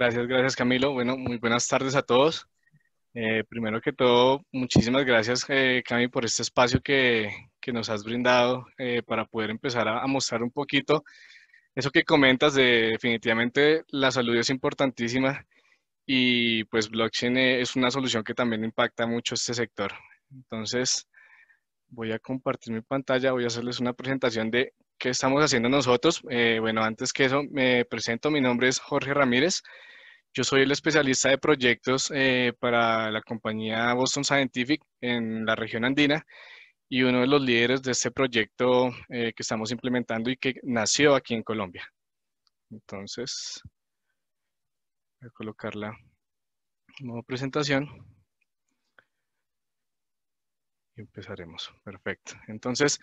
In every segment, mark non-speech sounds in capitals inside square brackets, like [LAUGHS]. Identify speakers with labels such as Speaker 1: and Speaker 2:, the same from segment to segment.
Speaker 1: Gracias, gracias Camilo. Bueno, muy buenas tardes a todos. Eh, primero que todo, muchísimas gracias eh, Cami por este espacio que, que nos has brindado eh, para poder empezar a, mostrar un poquito eso que comentas de definitivamente la salud es importantísima y pues blockchain eh, es una solución que también impacta mucho este sector. Entonces, voy a compartir mi pantalla, voy a hacerles una presentación de qué estamos haciendo nosotros. bueno, antes que eso, me presento, mi nombre es Jorge Ramírez, yo soy el especialista de proyectos eh, para la compañía Boston Scientific en la región andina y uno de los líderes de este proyecto eh, que estamos implementando y que nació aquí en Colombia. Entonces, voy a colocar la nueva presentación. Y empezaremos. Perfecto. Entonces,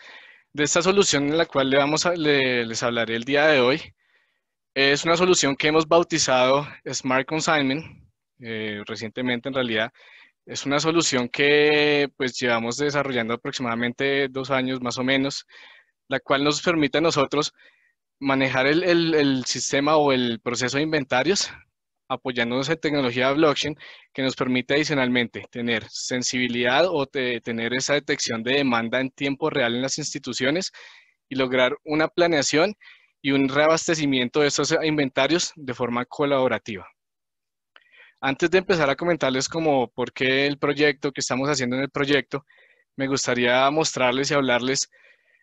Speaker 1: de esta solución en la cual vamos les hablaré el día de hoy, es una solución que hemos bautizado Smart Consignment, eh, recientemente en realidad. Es una solución que pues llevamos desarrollando aproximadamente dos años más o menos, la cual nos permite a nosotros manejar el, sistema o el proceso de inventarios apoyándonos en tecnología blockchain que nos permite adicionalmente tener sensibilidad o tener esa detección de demanda en tiempo real en las instituciones y lograr una planeación y un reabastecimiento de estos inventarios de forma colaborativa. Antes de empezar a comentarles como por qué el proyecto que estamos haciendo en el proyecto, me gustaría mostrarles y hablarles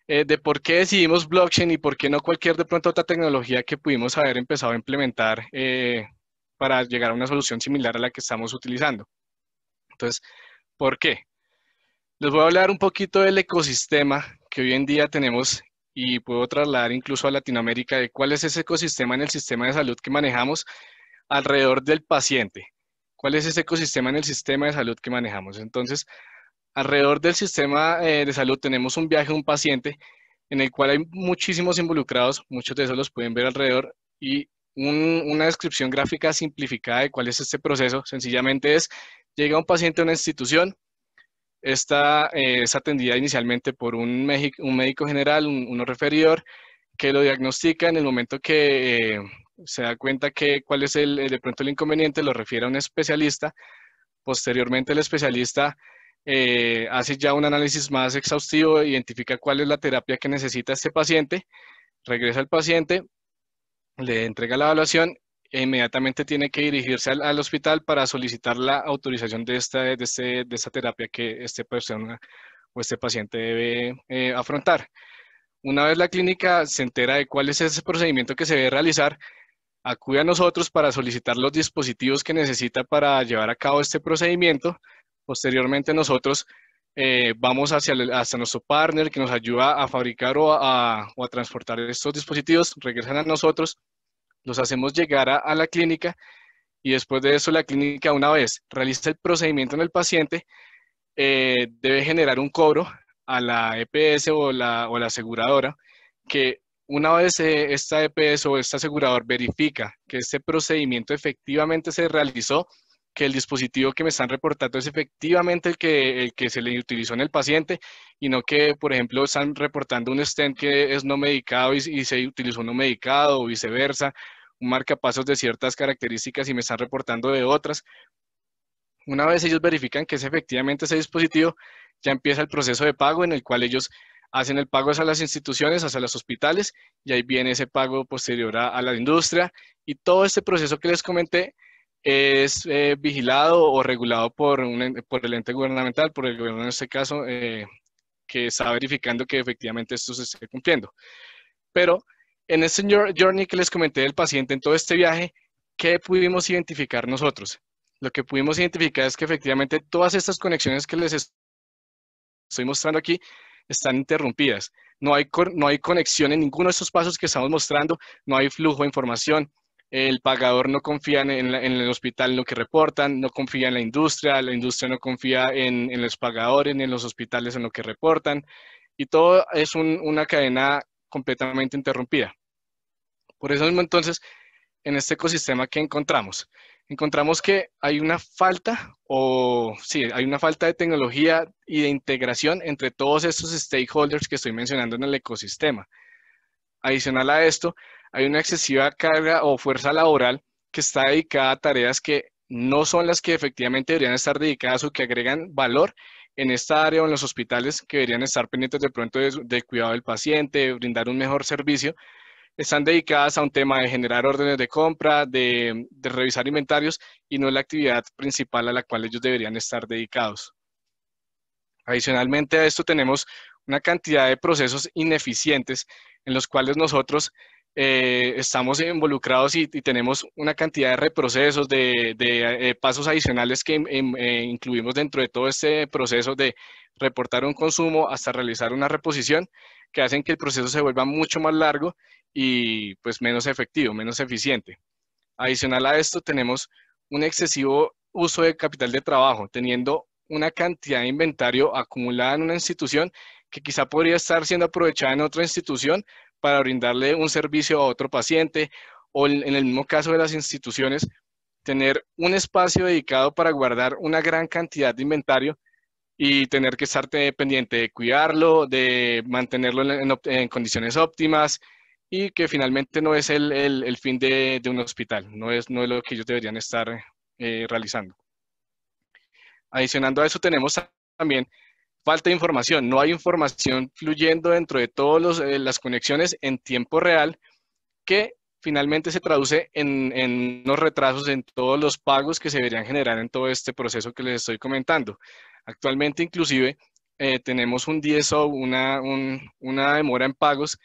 Speaker 1: eh, de por qué decidimos blockchain y por qué no cualquier de pronto otra tecnología que pudimos haber empezado a implementar eh, para llegar a una solución similar a la que estamos utilizando. Entonces, ¿por qué? Les voy a hablar un poquito del ecosistema que hoy en día tenemos y puedo trasladar incluso a Latinoamérica de cuál es ese ecosistema en el sistema de salud que manejamos alrededor del paciente. ¿Cuál es ese ecosistema en el sistema de salud que manejamos? Entonces, alrededor del sistema eh, de salud tenemos un viaje a un paciente en el cual hay muchísimos involucrados, muchos de esos los pueden ver alrededor y una descripción gráfica simplificada de cuál es este proceso sencillamente es, llega un paciente a una institución, esta eh, es atendida inicialmente por un, médico general, un, uno referidor, que lo diagnostica en el momento que eh, se da cuenta que cuál es el, de pronto el inconveniente, lo refiere a un especialista. Posteriormente el especialista eh, hace ya un análisis más exhaustivo, identifica cuál es la terapia que necesita este paciente, regresa al paciente, le entrega la evaluación inmediatamente tiene que dirigirse al, al, hospital para solicitar la autorización de esta, de, este, de esta terapia que este persona o este paciente debe eh, afrontar. Una vez la clínica se entera de cuál es ese procedimiento que se debe realizar, acude a nosotros para solicitar los dispositivos que necesita para llevar a cabo este procedimiento. Posteriormente nosotros eh, vamos hacia, hasta nuestro partner que nos ayuda a fabricar o o a transportar estos dispositivos, regresan a nosotros, los hacemos llegar a, la clínica y después de eso la clínica una vez realiza el procedimiento en el paciente, eh, debe generar un cobro a la EPS o la, o la aseguradora que una vez eh, esta EPS o este asegurador verifica que este procedimiento efectivamente se realizó, que el dispositivo que me están reportando es efectivamente el que, el que se le utilizó en el paciente y no que, por ejemplo, están reportando un stent que es no medicado y, y se utilizó no medicado o viceversa, un marcapasos de ciertas características y me están reportando de otras. Una vez ellos verifican que es efectivamente ese dispositivo, ya empieza el proceso de pago en el cual ellos hacen el pago hacia las instituciones, hacia los hospitales, y ahí viene ese pago posterior a, la industria. Y todo este proceso que les comenté es eh, vigilado o regulado por, el ente gubernamental, por el gobierno en este caso, eh, que está verificando que efectivamente esto se esté cumpliendo. Pero en este journey que les comenté del paciente, en todo este viaje, ¿qué pudimos identificar nosotros? Lo que pudimos identificar es que efectivamente todas estas conexiones que les estoy mostrando aquí están interrumpidas. No hay, no hay conexión en ninguno de estos pasos que estamos mostrando, no hay flujo de información, el pagador no confía en, el hospital en lo que reportan, no confía en la industria, la industria no confía en, los pagadores ni en los hospitales en lo que reportan. Y todo es una cadena completamente interrumpida. Por eso mismo entonces, en este ecosistema que encontramos, encontramos que hay una falta o sí, hay una falta de tecnología y de integración entre todos estos stakeholders que estoy mencionando en el ecosistema. Adicional a esto, hay una excesiva carga o fuerza laboral que está dedicada a tareas que no son las que efectivamente deberían estar dedicadas o que agregan valor en esta área o en los hospitales que deberían estar pendientes de pronto de cuidado del paciente, brindar un mejor servicio, están dedicadas a un tema de generar órdenes de compra, de, de revisar inventarios y no es la actividad principal a la cual ellos deberían estar dedicados. Adicionalmente a esto tenemos una cantidad de procesos ineficientes en los cuales nosotros eh, estamos involucrados y, tenemos una cantidad de reprocesos, de, eh, pasos adicionales que em, eh, incluimos dentro de todo este proceso de reportar un consumo hasta realizar una reposición, que hacen que el proceso se vuelva mucho más largo y pues menos efectivo, menos eficiente. Adicional a esto tenemos un excesivo uso de capital de trabajo, teniendo una cantidad de inventario acumulada en una institución que quizá podría estar siendo aprovechada en otra institución, para brindarle un servicio a otro paciente o en el mismo caso de las instituciones, tener un espacio dedicado para guardar una gran cantidad de inventario y tener que estar pendiente de cuidarlo, de mantenerlo en, condiciones óptimas y que finalmente no es el, fin de, un hospital, no es, no lo que ellos deberían estar eh, realizando. Adicionando a eso tenemos también falta información, no hay información fluyendo dentro de todas eh, las conexiones en tiempo real que finalmente se traduce en, en los retrasos en todos los pagos que se deberían generar en todo este proceso que les estoy comentando. Actualmente inclusive eh, tenemos un DSO, una, una demora en pagos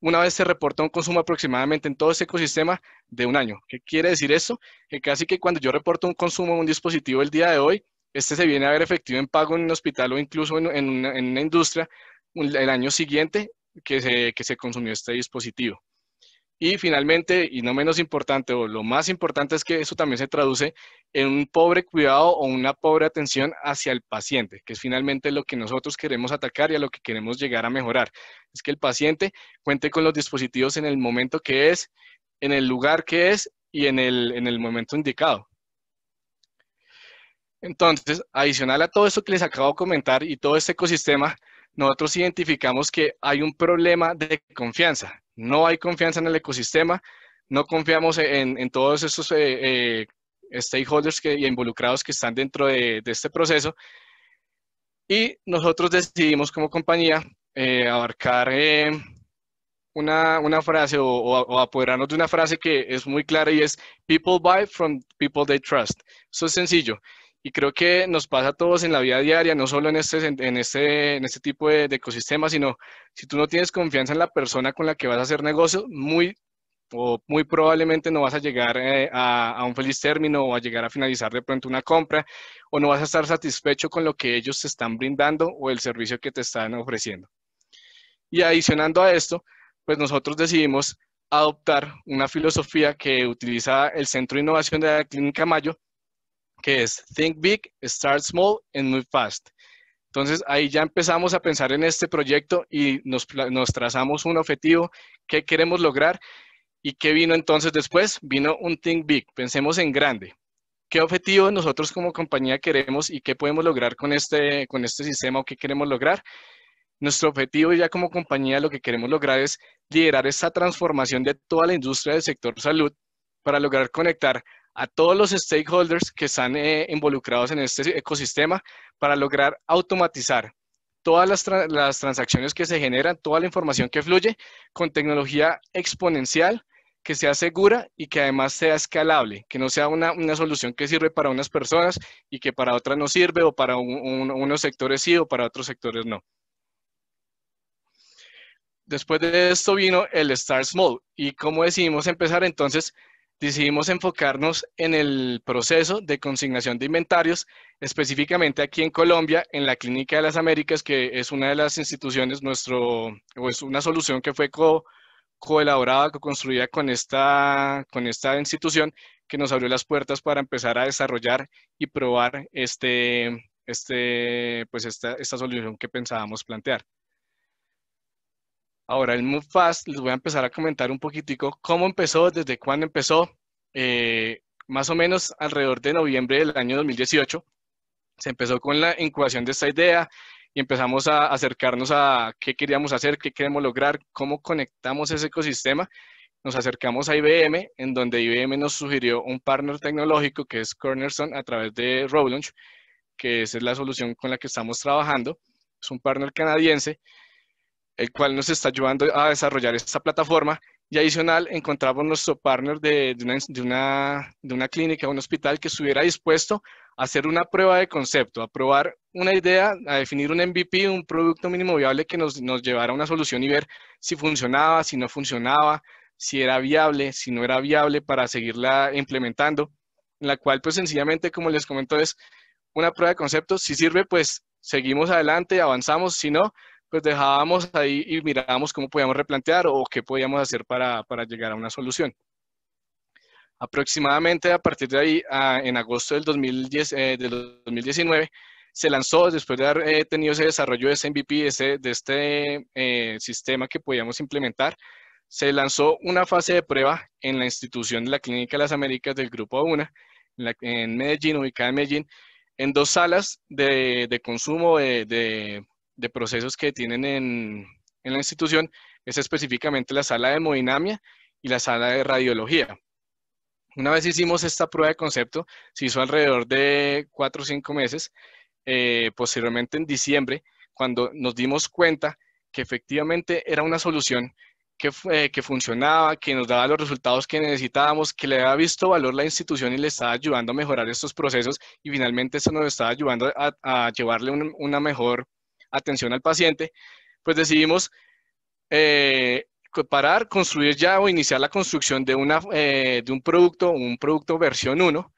Speaker 1: una vez se reporta un consumo aproximadamente en todo ese ecosistema de un año. ¿Qué quiere decir eso? Que casi que cuando yo reporto un consumo en un dispositivo el día de hoy, este se viene a ver efectivo en pago en un hospital o incluso en, una, industria el año siguiente que se, que consumió este dispositivo. Y finalmente, y no menos importante, o lo más importante es que eso también se traduce en un pobre cuidado o una pobre atención hacia el paciente, que es finalmente lo que nosotros queremos atacar y a lo que queremos llegar a mejorar. Es que el paciente cuente con los dispositivos en el momento que es, en el lugar que es y en el, en el momento indicado. Entonces, adicional a todo esto que les acabo de comentar y todo este ecosistema, nosotros identificamos que hay un problema de confianza. No hay confianza en el ecosistema, no confiamos en, todos esos eh, eh, stakeholders que, y involucrados que están dentro de, este proceso. Y nosotros decidimos como compañía eh, abarcar una, frase o, o, apoderarnos de una frase que es muy clara y es People buy from people they trust. Eso es sencillo. Y creo que nos pasa a todos en la vida diaria, no solo en este, en este, en este tipo de, ecosistema, sino si tú no tienes confianza en la persona con la que vas a hacer negocio, muy o muy probablemente no vas a llegar eh, a, a, un feliz término o a llegar a finalizar de pronto una compra o no vas a estar satisfecho con lo que ellos te están brindando o el servicio que te están ofreciendo. Y adicionando a esto, pues nosotros decidimos adoptar una filosofía que utiliza el Centro de Innovación de la Clínica Mayo que es Think Big, Start Small and Move Fast. Entonces ahí ya empezamos a pensar en este proyecto y nos, trazamos un objetivo, qué queremos lograr y qué vino entonces después. Vino un Think Big, pensemos en grande. ¿Qué objetivo nosotros como compañía queremos y qué podemos lograr con este, con este sistema o qué queremos lograr? Nuestro objetivo ya como compañía lo que queremos lograr es liderar esta transformación de toda la industria del sector salud para lograr conectar a todos los stakeholders que están eh, involucrados en este ecosistema para lograr automatizar todas las, las, transacciones que se generan, toda la información que fluye con tecnología exponencial que sea segura y que además sea escalable, que no sea una, una solución que sirve para unas personas y que para otras no sirve o para unos sectores sí o para otros sectores no. Después de esto vino el Start Small y cómo decidimos empezar entonces decidimos enfocarnos en el proceso de consignación de inventarios, específicamente aquí en Colombia, en la Clínica de las Américas, que es una de las instituciones, nuestro, o es una solución que fue co, coelaborada, co-construida con esta, con esta institución que nos abrió las puertas para empezar a desarrollar y probar este, este pues esta solución que pensábamos plantear. Ahora, el Move les voy a empezar a comentar un poquitico cómo empezó, desde cuándo empezó. Eh, más o menos alrededor de noviembre del año 2018, se empezó con la incubación de esta idea y empezamos a acercarnos a qué queríamos hacer, qué queremos lograr, cómo conectamos ese ecosistema. Nos acercamos a IBM, en donde IBM nos sugirió un partner tecnológico que es Cornerstone a través de Roblaunch, que es la solución con la que estamos trabajando. Es un partner canadiense el cual nos está ayudando a desarrollar esta plataforma. Y adicional, encontramos nuestro partner de, de, una, clínica, un hospital que estuviera dispuesto a hacer una prueba de concepto, a probar una idea, a definir un MVP, un producto mínimo viable que nos, llevara a una solución y ver si funcionaba, si no funcionaba, si era viable, si no era viable para seguirla implementando, la cual pues sencillamente, como les comento, es una prueba de concepto. Si sirve, pues seguimos adelante, avanzamos, si no, pues dejábamos ahí y mirábamos cómo podíamos replantear o qué podíamos hacer para, para llegar a una solución. Aproximadamente a partir de ahí, en agosto del, 2010, eh, del 2019, se lanzó, después de haber eh, tenido ese desarrollo de ese MVP, ese, de este eh, sistema que podíamos implementar, se lanzó una fase de prueba en la institución de la Clínica de las Américas del Grupo A en, en Medellín, ubicada en Medellín, en dos salas de, de consumo de, de procesos que tienen en, en la institución es específicamente la sala de hemodinamia y la sala de radiología. Una vez hicimos esta prueba de concepto, se hizo alrededor de cuatro o cinco meses, eh, posteriormente en diciembre, cuando nos dimos cuenta que efectivamente era una solución que, eh, que funcionaba, que nos daba los resultados que necesitábamos, que le había visto valor la institución y le estaba ayudando a mejorar estos procesos y finalmente eso nos estaba ayudando a, llevarle una mejor atención al paciente, pues decidimos eh, parar, construir ya o iniciar la construcción de, una, eh, de un producto, un producto versión 1,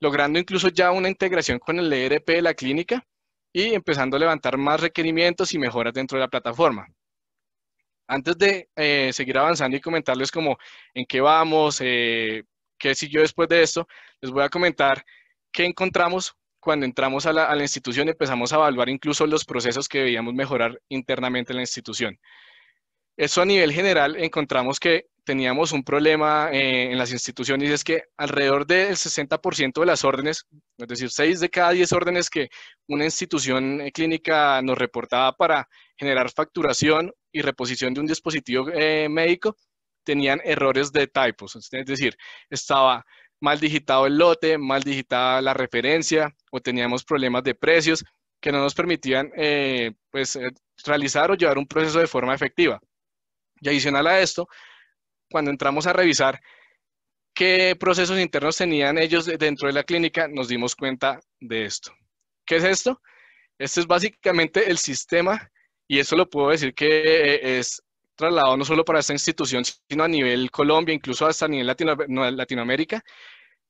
Speaker 1: logrando incluso ya una integración con el ERP de la clínica y empezando a levantar más requerimientos y mejoras dentro de la plataforma. Antes de eh, seguir avanzando y comentarles como en qué vamos, qué siguió después de esto, les voy a comentar qué encontramos cuando entramos a la, institución empezamos a evaluar incluso los procesos que debíamos mejorar internamente en la institución. Eso a nivel general encontramos que teníamos un problema eh, en las instituciones y es que alrededor del 60% de las órdenes, es decir, 6 de cada 10 órdenes que una institución eh, clínica nos reportaba para generar facturación y reposición de un dispositivo eh, médico, tenían errores de typos. Es decir, estaba mal digitado el lote, mal digitada la referencia o teníamos problemas de precios que no nos permitían eh, pues, eh, realizar o llevar un proceso de forma efectiva. Y adicional a esto, cuando entramos a revisar qué procesos internos tenían ellos dentro de la clínica, nos dimos cuenta de esto. ¿Qué es esto? Este es básicamente el sistema, y eso lo puedo decir que eh, es trasladado no solo para esta institución, sino a nivel Colombia, incluso hasta a nivel Latinoamérica,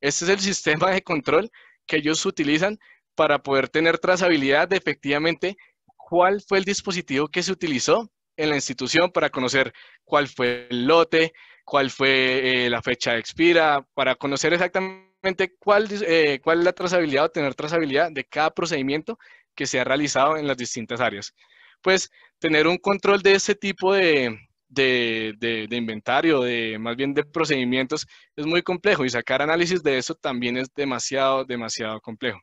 Speaker 1: este es el sistema de control que ellos utilizan para poder tener trazabilidad de efectivamente cuál fue el dispositivo que se utilizó en la institución para conocer cuál fue el lote, cuál fue eh, la fecha de expira, para conocer exactamente cuál, eh, cuál es la trazabilidad o tener trazabilidad de cada procedimiento que se ha realizado en las distintas áreas. Pues tener un control de ese tipo de, de, inventario, de más bien de procedimientos, es muy complejo y sacar análisis de eso también es demasiado, demasiado complejo.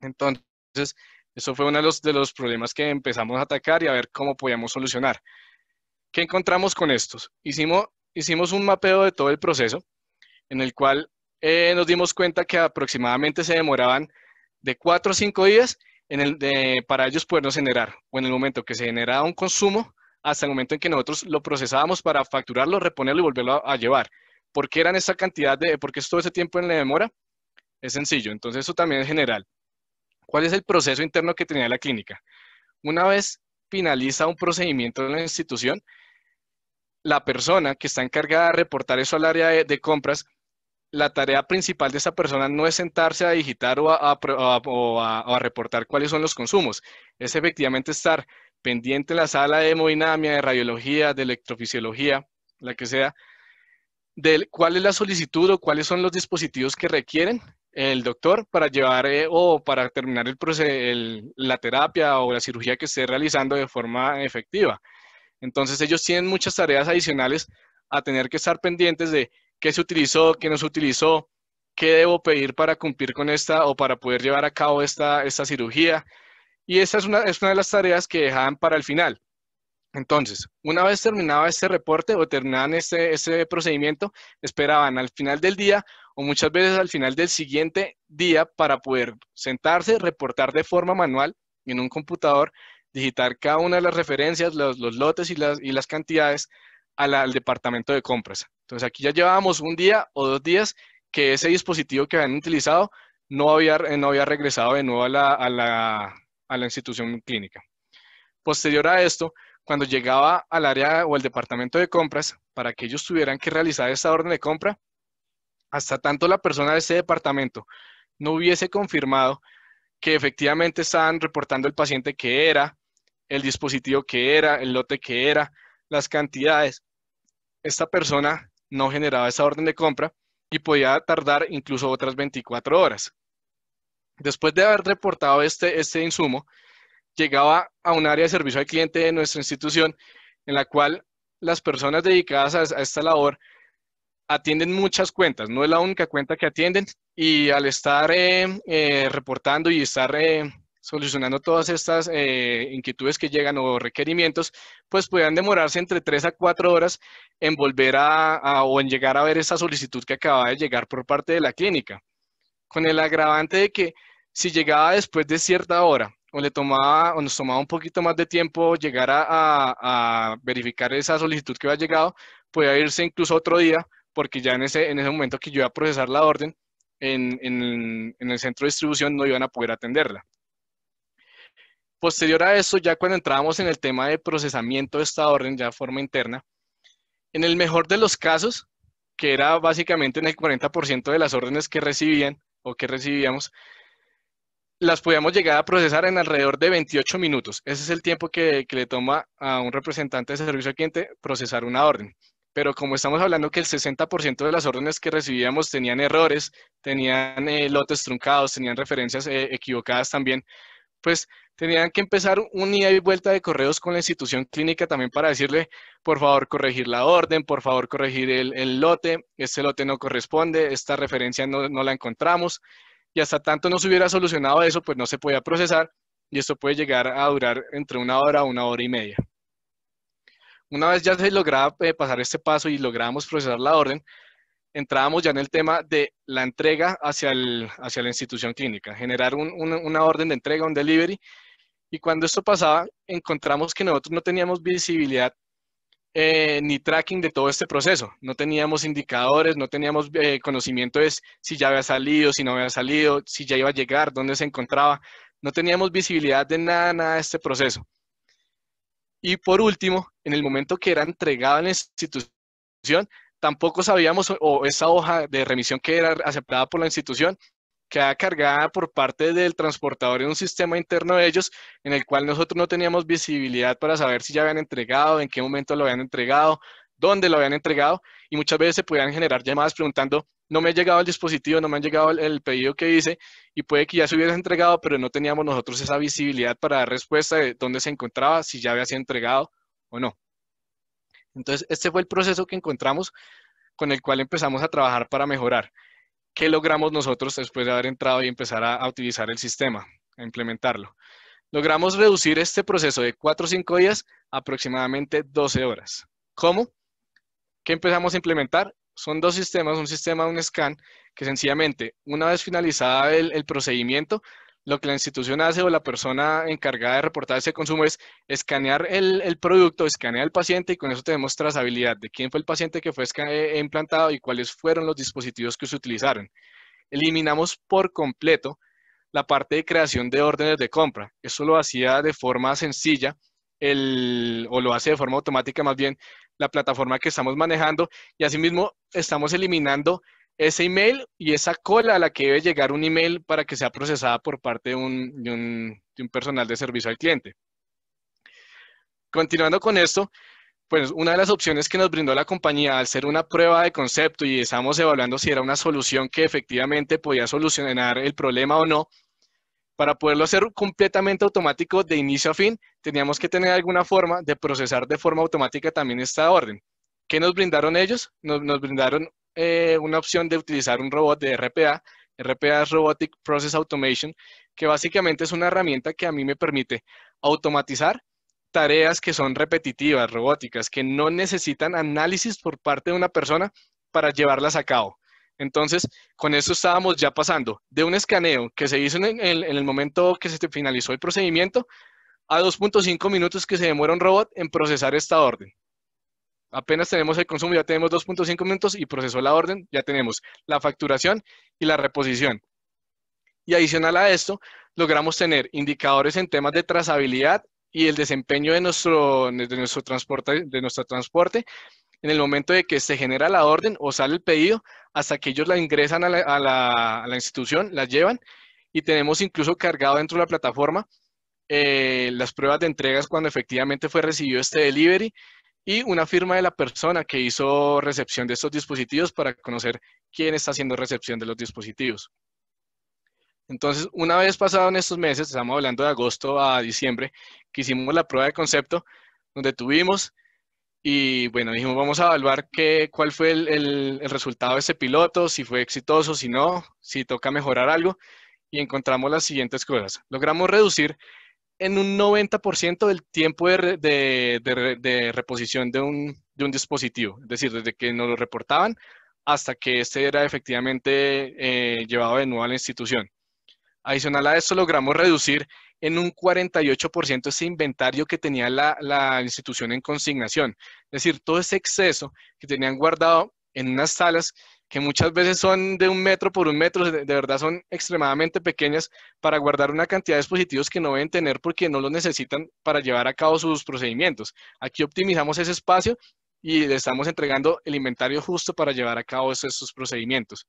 Speaker 1: Entonces, eso fue uno de los, de los problemas que empezamos a atacar y a ver cómo podíamos solucionar. ¿Qué encontramos con estos? Hicimos, hicimos un mapeo de todo el proceso en el cual eh, nos dimos cuenta que aproximadamente se demoraban de cuatro o cinco días en el de, para ellos podernos generar, o en el momento que se generaba un consumo, hasta el momento en que nosotros lo procesábamos para facturarlo, reponerlo y volverlo a, llevar. ¿Por qué eran esa cantidad de, por qué es todo ese tiempo en la demora? Es sencillo, entonces eso también es general. ¿Cuál es el proceso interno que tenía la clínica? Una vez finaliza un procedimiento en la institución, la persona que está encargada de reportar eso al área de, compras, la tarea principal de esa persona no es sentarse a digitar o a reportar cuáles son los consumos, es efectivamente estar pendiente la sala de hemodinamia, de radiología, de electrofisiología, la que sea, de cuál es la solicitud o cuáles son los dispositivos que requieren el doctor para llevar eh, o para terminar el, la terapia o la cirugía que esté realizando de forma efectiva. Entonces ellos tienen muchas tareas adicionales a tener que estar pendientes de qué se utilizó, qué no se utilizó, qué debo pedir para cumplir con esta o para poder llevar a cabo esta cirugía, y esa es una, es una de las tareas que dejaban para el final. Entonces, una vez terminado este reporte o terminaban ese, procedimiento, esperaban al final del día o muchas veces al final del siguiente día para poder sentarse, reportar de forma manual en un computador, digitar cada una de las referencias, los, lotes y las, y las cantidades al departamento de compras. Entonces, aquí ya llevábamos un día o dos días que ese dispositivo que habían utilizado no había, no había regresado de nuevo a la a la institución clínica. Posterior a esto, cuando llegaba al área o al departamento de compras para que ellos tuvieran que realizar esa orden de compra, hasta tanto la persona de ese departamento no hubiese confirmado que efectivamente estaban reportando el paciente que era, el dispositivo que era, el lote que era, las cantidades, esta persona no generaba esa orden de compra y podía tardar incluso otras 24 horas. Después de haber reportado este, este insumo, llegaba a un área de servicio al cliente de nuestra institución en la cual las personas dedicadas a, esta labor atienden muchas cuentas, no es la única cuenta que atienden y al estar eh, eh, reportando y estar eh, solucionando todas estas inquietudes que llegan o requerimientos, pues podían demorarse entre 3 a 4 horas en volver a, o en llegar a ver esa solicitud que acaba de llegar por parte de la clínica. Con el agravante de que si llegaba después de cierta hora o le tomaba o nos tomaba un poquito más de tiempo llegar a, verificar esa solicitud que había llegado, podía irse incluso otro día, porque ya en ese, en ese momento que yo iba a procesar la orden, en, en, en el centro de distribución no iban a poder atenderla. Posterior a eso, ya cuando entrábamos en el tema de procesamiento de esta orden, ya de forma interna, en el mejor de los casos, que era básicamente en el 40% de las órdenes que recibían o que recibíamos, las podíamos llegar a procesar en alrededor de 28 minutos. Ese es el tiempo que, le toma a un representante de servicio al cliente procesar una orden. Pero como estamos hablando que el 60% de las órdenes que recibíamos tenían errores, tenían eh, lotes truncados, tenían referencias eh, equivocadas también, pues tenían que empezar un ida y vuelta de correos con la institución clínica también para decirle, por favor, corregir la orden, por favor, corregir el, lote, este lote no corresponde, esta referencia no, no la encontramos y hasta tanto no se hubiera solucionado eso, pues no se podía procesar y esto puede llegar a durar entre una hora a una hora y media. Una vez ya se lograba eh, pasar este paso y logramos procesar la orden, entrábamos ya en el tema de la entrega hacia, el, hacia la institución clínica, generar una orden de entrega, un delivery. Y cuando esto pasaba, encontramos que nosotros no teníamos visibilidad eh, ni tracking de todo este proceso. No teníamos indicadores, no teníamos eh, conocimiento de si ya había salido, si no había salido, si ya iba a llegar, dónde se encontraba. No teníamos visibilidad de nada, nada de este proceso. Y por último, en el momento que era entregado a la institución, tampoco sabíamos o esa hoja de remisión que era aceptada por la institución, queda cargada por parte del transportador en un sistema interno de ellos en el cual nosotros no teníamos visibilidad para saber si ya habían entregado, en qué momento lo habían entregado, dónde lo habían entregado y muchas veces se podían generar llamadas preguntando, no me ha llegado el dispositivo, no me han llegado el, pedido que hice y puede que ya se hubiera entregado, pero no teníamos nosotros esa visibilidad para dar respuesta de dónde se encontraba, si ya había sido entregado o no. Entonces, este fue el proceso que encontramos con el cual empezamos a trabajar para mejorar. ¿qué logramos nosotros después de haber entrado y empezar a, utilizar el sistema, a implementarlo? Logramos reducir este proceso de 4 o 5 días a aproximadamente 12 horas. ¿Cómo? ¿Qué empezamos a implementar? Son dos sistemas, un sistema, un scan, que sencillamente, una vez finalizada el, el procedimiento, lo que la institución hace o la persona encargada de reportar ese consumo es escanear el, producto, escanear al paciente y con eso tenemos trazabilidad de quién fue el paciente que fue eh, implantado y cuáles fueron los dispositivos que se utilizaron. Eliminamos por completo la parte de creación de órdenes de compra. Eso lo hacía de forma sencilla o lo hace de forma automática más bien la plataforma que estamos manejando y asimismo estamos eliminando ese email y esa cola a la que debe llegar un email para que sea procesada por parte de un, personal de servicio al cliente. Continuando con esto, pues una de las opciones que nos brindó la compañía al ser una prueba de concepto y estábamos evaluando si era una solución que efectivamente podía solucionar el problema o no, para poderlo hacer completamente automático de inicio a fin, teníamos que tener alguna forma de procesar de forma automática también esta orden. ¿Qué nos brindaron ellos? Nos, nos, brindaron eh, una opción de utilizar un robot de RPA, RPA es Robotic Process Automation, que básicamente es una herramienta que a mí me permite automatizar tareas que son repetitivas, robóticas, que no necesitan análisis por parte de una persona para llevarlas a cabo. Entonces, con eso estábamos ya pasando de un escaneo que se hizo en el, en el momento que se finalizó el procedimiento a 2.5 minutos que se demora un robot en procesar esta orden. Apenas tenemos el consumo, ya tenemos 2.5 minutos y procesó la orden, ya tenemos la facturación y la reposición. Y adicional a esto, logramos tener indicadores en temas de trazabilidad y el desempeño de nuestro, de nuestro, transporte, de nuestro transporte en el momento de que se genera la orden o sale el pedido hasta que ellos la ingresan a la, a la, institución, la llevan y tenemos incluso cargado dentro de la plataforma eh, las pruebas de entregas cuando efectivamente fue recibido este delivery y una firma de la persona que hizo recepción de estos dispositivos para conocer quién está haciendo recepción de los dispositivos. Entonces, una vez pasado en estos meses, estamos hablando de agosto a diciembre, que hicimos la prueba de concepto, donde tuvimos y bueno, dijimos, vamos a evaluar qué, cuál fue el, resultado de ese piloto, si fue exitoso, si no, si toca mejorar algo, y encontramos las siguientes cosas. Logramos reducir en un 90% del tiempo de, reposición de un, dispositivo. Es decir, desde que nos lo reportaban hasta que este era efectivamente eh, llevado de nuevo a la institución. Adicional a eso, logramos reducir en un 48% ese inventario que tenía la, la, institución en consignación. Es decir, todo ese exceso que tenían guardado en unas salas que muchas veces son de un metro por un metro, de, verdad son extremadamente pequeñas para guardar una cantidad de dispositivos que no deben tener porque no los necesitan para llevar a cabo sus procedimientos. Aquí optimizamos ese espacio y le estamos entregando el inventario justo para llevar a cabo esos, procedimientos.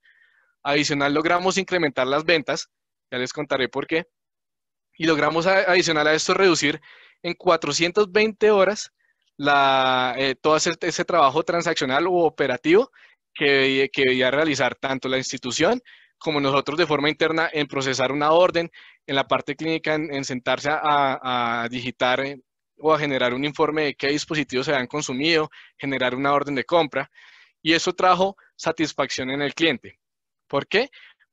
Speaker 1: Adicional, logramos incrementar las ventas, ya les contaré por qué, y logramos adicional a esto reducir en 420 horas eh, todo ese, trabajo transaccional o operativo que, que debía realizar tanto la institución como nosotros de forma interna en procesar una orden, en la parte clínica, en, sentarse a, digitar eh, o a generar un informe de qué dispositivos se han consumido, generar una orden de compra. Y eso trajo satisfacción en el cliente. ¿Por qué?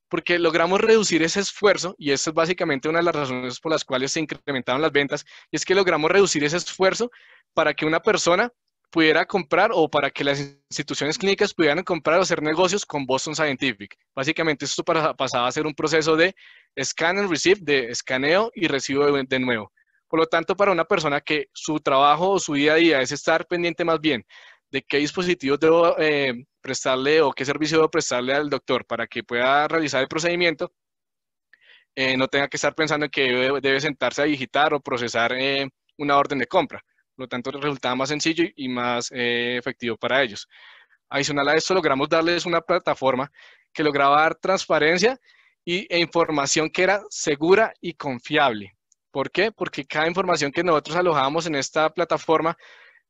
Speaker 1: Porque logramos reducir ese esfuerzo, y esa es básicamente una de las razones por las cuales se incrementaron las ventas, y es que logramos reducir ese esfuerzo para que una persona pudiera comprar o para que las instituciones clínicas pudieran comprar o hacer negocios con Boston Scientific. Básicamente esto pasaba a ser un proceso de scan and receive, de escaneo y recibo de, nuevo. Por lo tanto, para una persona que su trabajo o su día a día es estar pendiente más bien de qué dispositivos debo eh, prestarle o qué servicio debo prestarle al doctor para que pueda realizar el procedimiento, eh, no tenga que estar pensando que debe, sentarse a digitar o procesar eh, una orden de compra. Por lo tanto, resultaba más sencillo y más eh, efectivo para ellos. Adicional a esto, logramos darles una plataforma que lograba dar transparencia y, e información que era segura y confiable. ¿Por qué? Porque cada información que nosotros alojábamos en esta plataforma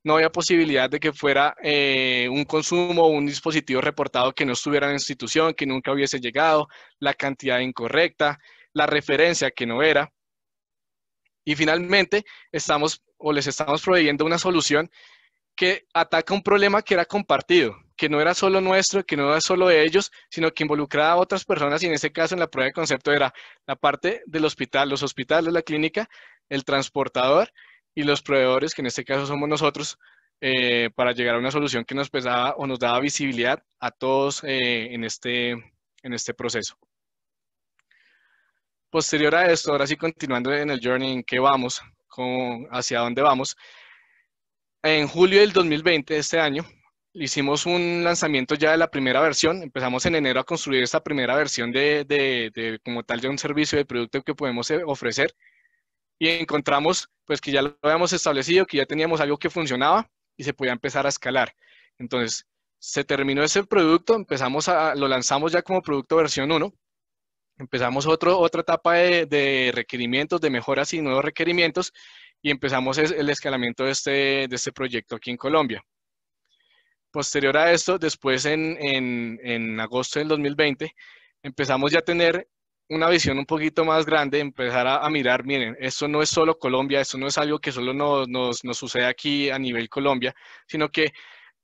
Speaker 1: no había posibilidad de que fuera eh, un consumo o un dispositivo reportado que no estuviera en la institución, que nunca hubiese llegado, la cantidad incorrecta, la referencia que no era. Y finalmente, estamos o les estamos proveyendo una solución que ataca un problema que era compartido, que no era solo nuestro, que no era solo de ellos, sino que involucraba a otras personas y en este caso en la prueba de concepto era la parte del hospital, los hospitales, la clínica, el transportador y los proveedores, que en este caso somos nosotros, eh, para llegar a una solución que nos pesaba o nos daba visibilidad a todos eh, en, este, en este proceso. Posterior a esto, ahora sí continuando en el journey en que vamos, hacia dónde vamos, en julio del 2020, de este año, hicimos un lanzamiento ya de la primera versión. Empezamos en enero a construir esta primera versión de, de como tal de un servicio de producto que podemos eh, ofrecer. Y encontramos pues que ya lo habíamos establecido, que ya teníamos algo que funcionaba y se podía empezar a escalar. Entonces, se terminó ese producto, empezamos a, lo lanzamos ya como producto versión 1 empezamos otro, otra etapa de, requerimientos, de mejoras y nuevos requerimientos, y empezamos el escalamiento de este, de este proyecto aquí en Colombia. Posterior a esto, después en, en, en agosto del 2020, empezamos ya a tener una visión un poquito más grande, empezar a, mirar, miren, esto no es solo Colombia, esto no es algo que solo nos, nos, nos sucede aquí a nivel Colombia, sino que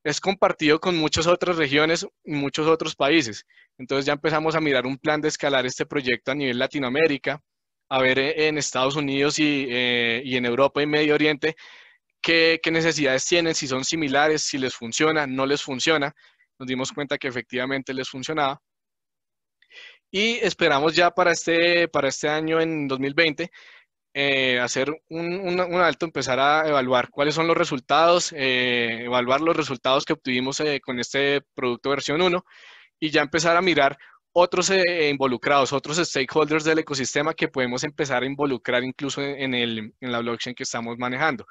Speaker 1: es compartido con muchas otras regiones y muchos otros países. Entonces ya empezamos a mirar un plan de escalar este proyecto a nivel Latinoamérica, a ver eh, en Estados Unidos eh, y, en Europa y Medio Oriente qué, necesidades tienen, si son similares, si les funciona, no les funciona. Nos dimos cuenta que efectivamente les funcionaba. Y esperamos ya para este, para este año en 2020 eh, hacer un, alto, empezar a evaluar cuáles son los resultados, eh, evaluar los resultados que obtuvimos eh, con este producto versión 1 y ya empezar a mirar otros involucrados, otros stakeholders del ecosistema que podemos empezar a involucrar incluso en, el, en la blockchain que estamos manejando,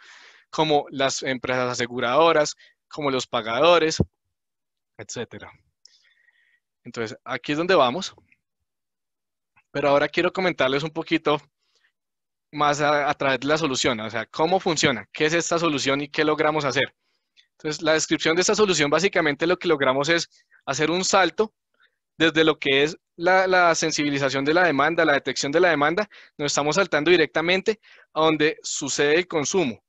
Speaker 1: como las empresas aseguradoras, como los pagadores, etcétera. Entonces, aquí es donde vamos. Pero ahora quiero comentarles un poquito más a, través de la solución, o sea, cómo funciona, qué es esta solución y qué logramos hacer. Entonces, la descripción de esta solución básicamente lo que logramos es hacer un salto desde lo que es la, sensibilización de la demanda, la detección de la demanda, nos estamos saltando directamente a donde sucede el consumo.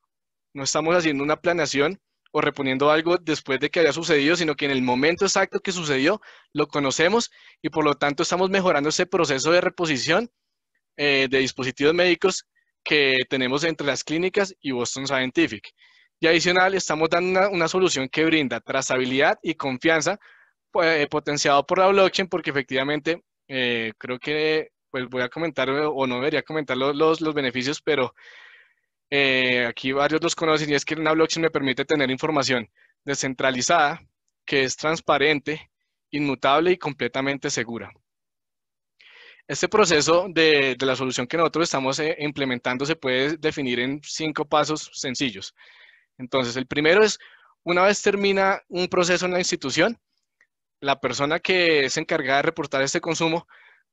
Speaker 1: No estamos haciendo una planeación o reponiendo algo después de que haya sucedido, sino que en el momento exacto que sucedió lo conocemos y por lo tanto estamos mejorando ese proceso de reposición eh, de dispositivos médicos que tenemos entre las clínicas y Boston Scientific. Y adicional, estamos dando una, solución que brinda trazabilidad y confianza pues, eh, potenciado por la blockchain, porque efectivamente eh, creo que pues voy a comentar eh, o no debería comentar los, los, beneficios, pero aquí varios los conocen y es que una blockchain me permite tener información descentralizada, que es transparente, inmutable y completamente segura. Este proceso de, la solución que nosotros estamos eh, implementando se puede definir en cinco pasos sencillos. Entonces, el primero es, una vez termina un proceso en la institución, la persona que es encargada de reportar este consumo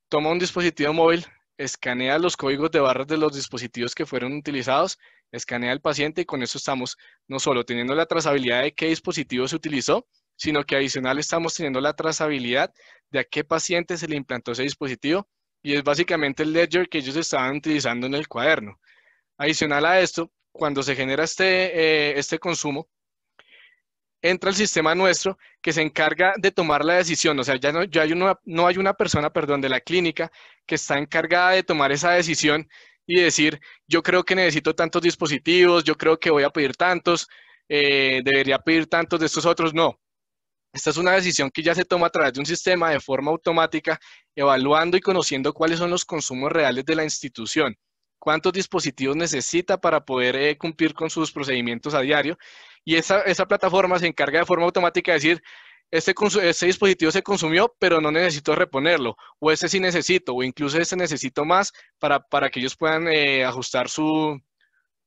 Speaker 1: toma un dispositivo móvil, escanea los códigos de barras de los dispositivos que fueron utilizados, escanea al paciente y con eso estamos no solo teniendo la trazabilidad de qué dispositivo se utilizó, sino que adicional estamos teniendo la trazabilidad de a qué paciente se le implantó ese dispositivo y es básicamente el ledger que ellos estaban utilizando en el cuaderno. Adicional a esto, cuando se genera este, eh, este consumo, entra el sistema nuestro que se encarga de tomar la decisión. O sea, ya no, hay una, no hay una persona, perdón, de la clínica que está encargada de tomar esa decisión y decir, yo creo que necesito tantos dispositivos, yo creo que voy a pedir tantos, eh, debería pedir tantos de estos otros. No, esta es una decisión que ya se toma a través de un sistema de forma automática, evaluando y conociendo cuáles son los consumos reales de la institución, cuántos dispositivos necesita para poder eh, cumplir con sus procedimientos a diario. Y esa, plataforma se encarga de forma automática de decir, este, este, dispositivo se consumió, pero no necesito reponerlo, o este sí necesito, o incluso este necesito más para, que ellos puedan eh, ajustar su,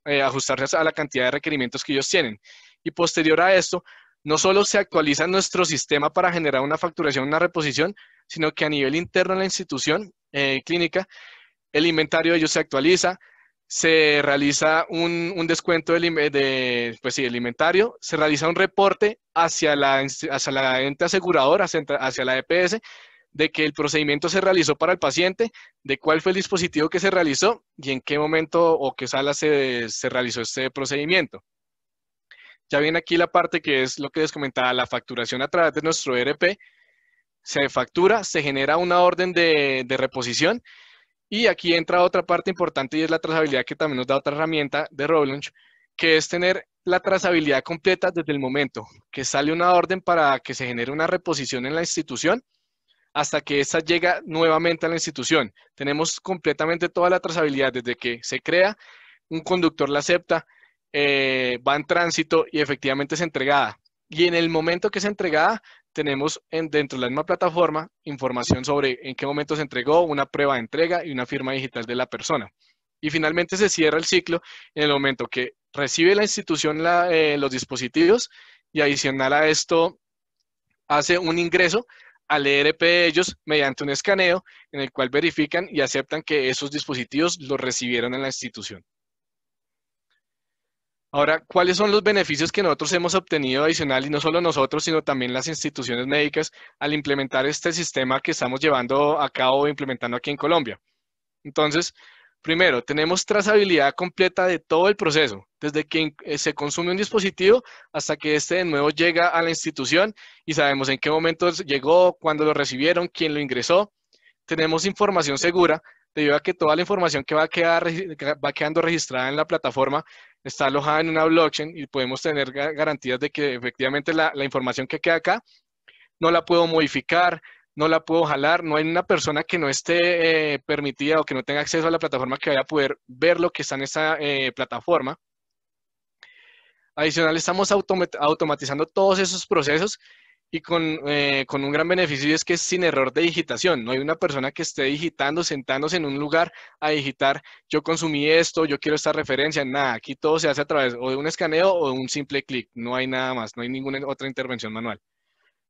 Speaker 1: eh, ajustarse a la cantidad de requerimientos que ellos tienen. Y posterior a esto, no solo se actualiza nuestro sistema para generar una facturación, una reposición, sino que a nivel interno de la institución eh, clínica, el inventario de ellos se actualiza, se realiza un, descuento del, de, pues inventario, se realiza un reporte hacia la, ente aseguradora, hacia, la EPS, de que el procedimiento se realizó para el paciente, de cuál fue el dispositivo que se realizó y en qué momento o qué sala se, se realizó este procedimiento. Ya viene aquí la parte que es lo que les comentaba, la facturación a través de nuestro ERP. Se factura, se genera una orden de, reposición y aquí entra otra parte importante y es la trazabilidad que también nos da otra herramienta de Roblunch, que es tener la trazabilidad completa desde el momento que sale una orden para que se genere una reposición en la institución hasta que esa llega nuevamente a la institución. Tenemos completamente toda la trazabilidad desde que se crea, un conductor la acepta, eh, va en tránsito y efectivamente es entregada. Y en el momento que es entregada, tenemos en, dentro de la misma plataforma información sobre en qué momento se entregó, una prueba de entrega y una firma digital de la persona. Y finalmente se cierra el ciclo en el momento que recibe la institución eh, los dispositivos y adicional a esto hace un ingreso al ERP de ellos mediante un escaneo en el cual verifican y aceptan que esos dispositivos los recibieron en la institución. Ahora, ¿cuáles son los beneficios que nosotros hemos obtenido adicional, y no solo nosotros, sino también las instituciones médicas, al implementar este sistema que estamos llevando a cabo, e implementando aquí en Colombia? Entonces, primero, tenemos trazabilidad completa de todo el proceso, desde que eh, se consume un dispositivo hasta que este de nuevo llega a la institución y sabemos en qué momento llegó, cuándo lo recibieron, quién lo ingresó. Tenemos información segura, debido a que toda la información que va, va quedando registrada en la plataforma está alojada en una blockchain y podemos tener garantías de que efectivamente la, información que queda acá no la puedo modificar, no la puedo jalar, no hay una persona que no esté eh, permitida o que no tenga acceso a la plataforma que vaya a poder ver lo que está en esa eh, plataforma. Adicional, estamos automatizando todos esos procesos y eh, con, un gran beneficio es que es sin error de digitación. No hay una persona que esté digitando, sentándose en un lugar a digitar, yo consumí esto, yo quiero esta referencia, nada. Aquí todo se hace a través o de un escaneo o de un simple clic. No hay nada más, no hay ninguna otra intervención manual.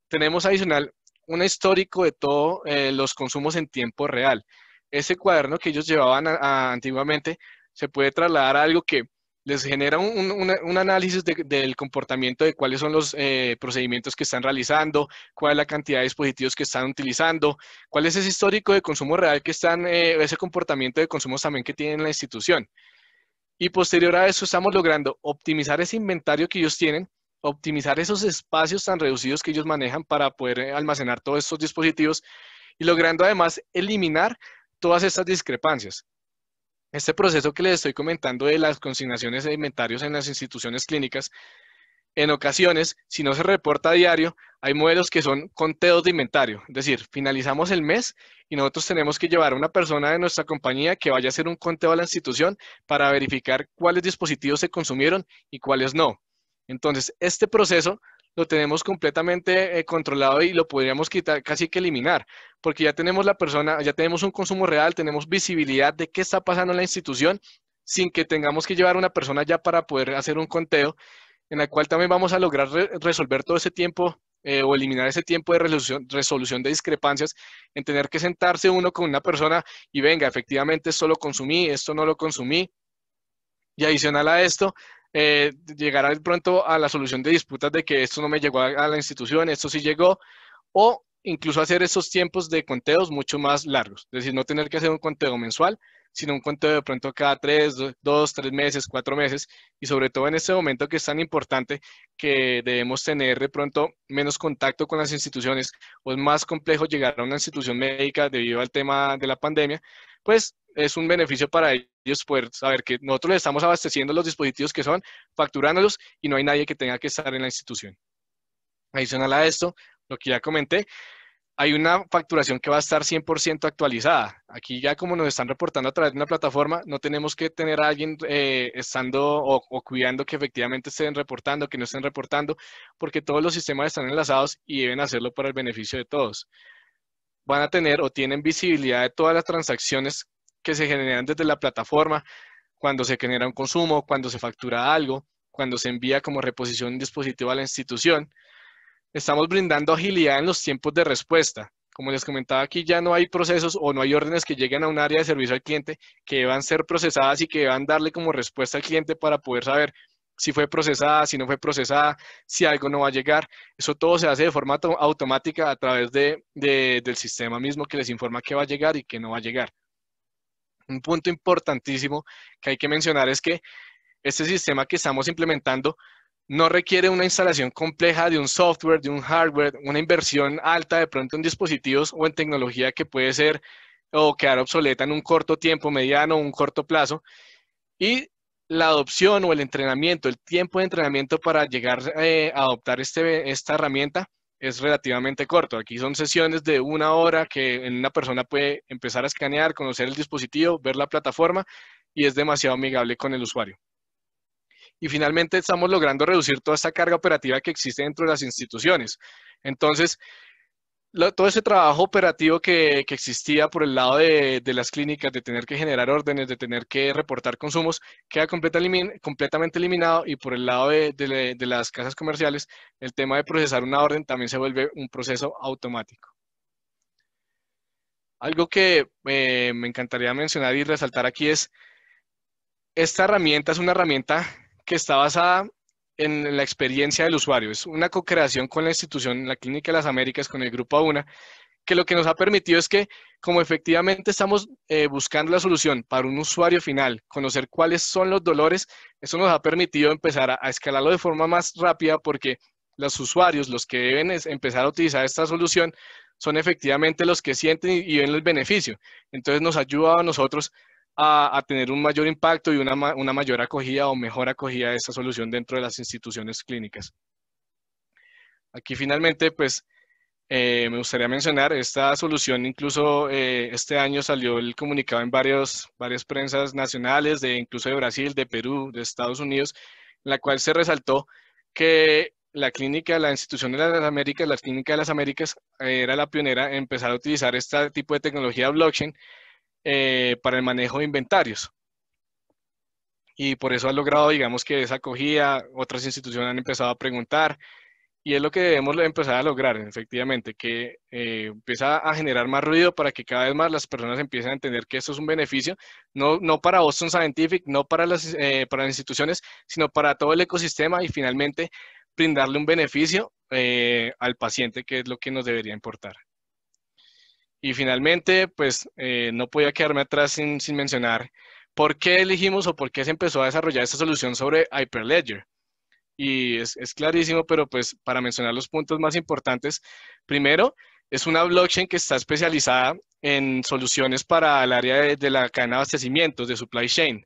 Speaker 1: Tenemos adicional un histórico de todos eh, los consumos en tiempo real. Ese cuaderno que ellos llevaban antiguamente se puede trasladar a algo que les genera un, análisis del comportamiento de cuáles son los eh, procedimientos que están realizando, cuál es la cantidad de dispositivos que están utilizando, cuál es ese histórico de consumo real que están, eh, ese comportamiento de consumo también que tiene la institución. Y posterior a eso estamos logrando optimizar ese inventario que ellos tienen, optimizar esos espacios tan reducidos que ellos manejan para poder eh, almacenar todos estos dispositivos y logrando además eliminar todas estas discrepancias. Este proceso que les estoy comentando de las consignaciones de inventarios en las instituciones clínicas, en ocasiones, si no se reporta a diario, hay modelos que son conteos de inventario, es decir, finalizamos el mes y nosotros tenemos que llevar a una persona de nuestra compañía que vaya a hacer un conteo a la institución para verificar cuáles dispositivos se consumieron y cuáles no. Entonces, este proceso lo tenemos completamente eh, controlado y lo podríamos quitar, casi que eliminar, porque ya tenemos la persona, ya tenemos un consumo real, tenemos visibilidad de qué está pasando en la institución sin que tengamos que llevar una persona ya para poder hacer un conteo, en el cual también vamos a lograr resolver todo ese tiempo eh, o eliminar ese tiempo de resolución, resolución de discrepancias, en tener que sentarse uno con una persona y venga, efectivamente esto lo consumí, esto no lo consumí, y adicional a esto, llegar eh, llegará pronto a la solución de disputas de que esto no me llegó a, la institución, esto sí llegó, o incluso hacer esos tiempos de conteos mucho más largos, es decir, no tener que hacer un conteo mensual, sino un conteo de pronto cada tres, dos, tres meses, cuatro meses, y sobre todo en este momento que es tan importante que debemos tener de pronto menos contacto con las instituciones o es más complejo llegar a una institución médica debido al tema de la pandemia, pues es un beneficio para ellos poder saber que nosotros les estamos abasteciendo los dispositivos que son, facturándolos y no hay nadie que tenga que estar en la institución. Adicional a esto, lo que ya comenté, hay una facturación que va a estar 100% actualizada. Aquí ya como nos están reportando a través de una plataforma, no tenemos que tener a alguien eh, estando o, o, cuidando que efectivamente estén reportando, que no estén reportando, porque todos los sistemas están enlazados y deben hacerlo para el beneficio de todos van a tener o tienen visibilidad de todas las transacciones que se generan desde la plataforma, cuando se genera un consumo, cuando se factura algo, cuando se envía como reposición un dispositivo a la institución. Estamos brindando agilidad en los tiempos de respuesta. Como les comentaba aquí, ya no hay procesos o no hay órdenes que lleguen a un área de servicio al cliente que van ser procesadas y que van darle como respuesta al cliente para poder saber si fue procesada, si no fue procesada, si algo no va a llegar. Eso todo se hace de forma automática a través de, del sistema mismo que les informa que va a llegar y que no va a llegar. Un punto importantísimo que hay que mencionar es que este sistema que estamos implementando no requiere una instalación compleja de un software, de un hardware, una inversión alta de pronto en dispositivos o en tecnología que puede ser o quedar obsoleta en un corto tiempo, mediano o un corto plazo. Y la adopción o el entrenamiento, el tiempo de entrenamiento para llegar eh, a adoptar este, esta herramienta es relativamente corto. Aquí son sesiones de una hora que una persona puede empezar a escanear, conocer el dispositivo, ver la plataforma y es demasiado amigable con el usuario. Y finalmente estamos logrando reducir toda esta carga operativa que existe dentro de las instituciones. Entonces, todo ese trabajo operativo que, existía por el lado de, las clínicas, de tener que generar órdenes, de tener que reportar consumos, queda completamente eliminado y por el lado de, las casas comerciales, el tema de procesar una orden también se vuelve un proceso automático. Algo que eh, me encantaría mencionar y resaltar aquí es, esta herramienta es una herramienta que está basada en la experiencia del usuario. Es una co-creación con la institución, la Clínica de las Américas, con el Grupo AUNA, que lo que nos ha permitido es que, como efectivamente estamos eh, buscando la solución para un usuario final, conocer cuáles son los dolores, eso nos ha permitido empezar a, escalarlo de forma más rápida porque los usuarios, los que deben empezar a utilizar esta solución, son efectivamente los que sienten y, y ven el beneficio. Entonces nos ayuda a nosotros a, tener un mayor impacto y una, mayor acogida o mejor acogida de esta solución dentro de las instituciones clínicas. Aquí finalmente, pues, eh, me gustaría mencionar, esta solución incluso eh, este año salió el comunicado en varios, varias prensas nacionales, de, incluso de Brasil, de Perú, de Estados Unidos, en la cual se resaltó que la clínica, la institución de las Américas, la clínica de las Américas eh, era la pionera en empezar a utilizar este tipo de tecnología blockchain eh, para el manejo de inventarios. Y por eso ha logrado, digamos, que esa acogida, otras instituciones han empezado a preguntar, y es lo que debemos empezar a lograr, efectivamente, que eh, empieza a generar más ruido para que cada vez más las personas empiecen a entender que esto es un beneficio, no, para Boston Scientific, no para las, eh, las instituciones, sino para todo el ecosistema y finalmente brindarle un beneficio eh, al paciente, que es lo que nos debería importar. Y finalmente, pues eh, no podía quedarme atrás sin, mencionar por qué elegimos o por qué se empezó a desarrollar esta solución sobre Hyperledger. Y es, clarísimo, pero pues para mencionar los puntos más importantes, primero, es una blockchain que está especializada en soluciones para el área de, de, la cadena de abastecimientos, de supply chain.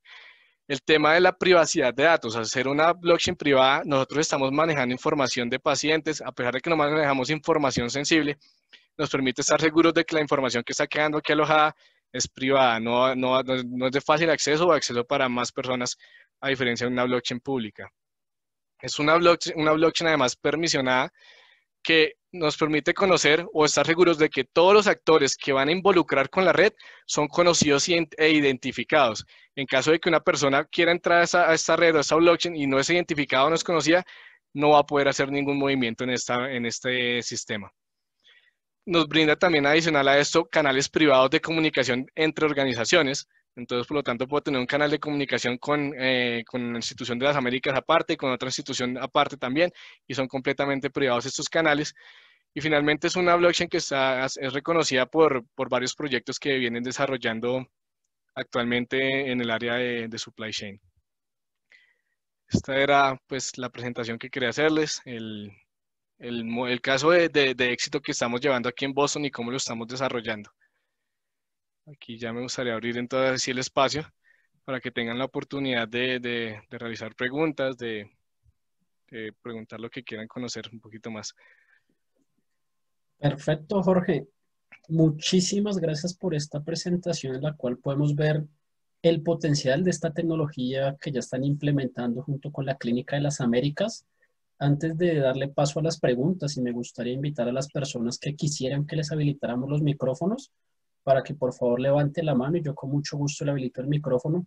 Speaker 1: El tema de la privacidad de datos, al ser una blockchain privada, nosotros estamos manejando información de pacientes, a pesar de que no manejamos información sensible, nos permite estar seguros de que la información que está quedando aquí alojada es privada, no, es de fácil acceso o acceso para más personas, a diferencia de una blockchain pública. Es una blockchain, además permisionada que nos permite conocer o estar seguros de que todos los actores que van a involucrar con la red son conocidos e identificados. En caso de que una persona quiera entrar a, esta red o a esta blockchain y no es identificada o no es conocida, no va a poder hacer ningún movimiento en, esta, en este sistema nos brinda también adicional a esto canales privados de comunicación entre organizaciones. Entonces, por lo tanto, puedo tener un canal de comunicación con, la eh, institución de las Américas aparte, con otra institución aparte también, y son completamente privados estos canales. Y finalmente es una blockchain que es reconocida por, varios proyectos que vienen desarrollando actualmente en el área de, de supply chain. Esta era pues la presentación que quería hacerles. El, el, caso de, éxito que estamos llevando aquí en Boston y cómo lo estamos desarrollando. Aquí ya me gustaría abrir entonces el espacio para que tengan la oportunidad de, de realizar preguntas, de, preguntar lo que quieran conocer un poquito más.
Speaker 2: Perfecto, Jorge. Muchísimas gracias por esta presentación en la cual podemos ver el potencial de esta tecnología que ya están implementando junto con la Clínica de las Américas antes de darle paso a las preguntas, y me gustaría invitar a las personas que quisieran que les habilitáramos los micrófonos para que por favor levante la mano y yo con mucho gusto le habilito el micrófono.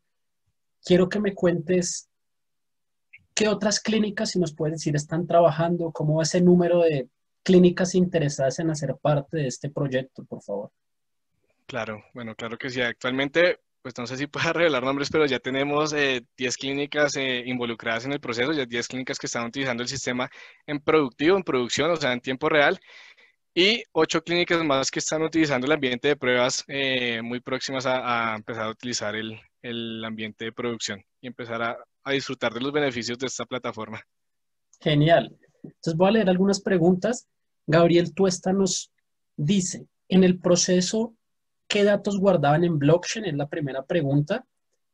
Speaker 2: Quiero que me cuentes qué otras clínicas, si nos puedes decir, están trabajando, cómo va ese número de clínicas interesadas en hacer parte de este proyecto, por favor.
Speaker 1: Claro, bueno, claro que sí. Actualmente pues no sé si pueda [LAUGHS] revelar nombres, pero ya tenemos 10 eh, clínicas eh, involucradas en el proceso, ya 10 clínicas que están utilizando el sistema en productivo, en producción, o sea, en tiempo real, y 8 clínicas más que están utilizando el ambiente de pruebas eh, muy próximas a, empezar a utilizar el, el, ambiente de producción y empezar a, a disfrutar de los beneficios de esta plataforma.
Speaker 2: Genial. Entonces voy a leer algunas preguntas. Gabriel tú Tuesta nos dice, en el proceso qué datos guardaban en blockchain, es la primera pregunta,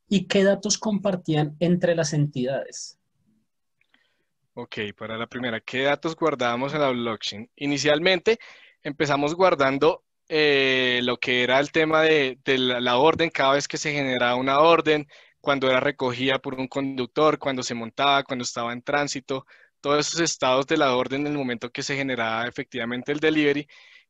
Speaker 2: y qué datos compartían entre las entidades.
Speaker 1: Ok, para la primera, ¿qué datos guardábamos en la blockchain? Inicialmente empezamos guardando eh, lo que era el tema de, la, la orden, cada vez que se generaba una orden, cuando era recogida por un conductor, cuando se montaba, cuando estaba en tránsito, todos esos estados de la orden en el momento que se generaba efectivamente el delivery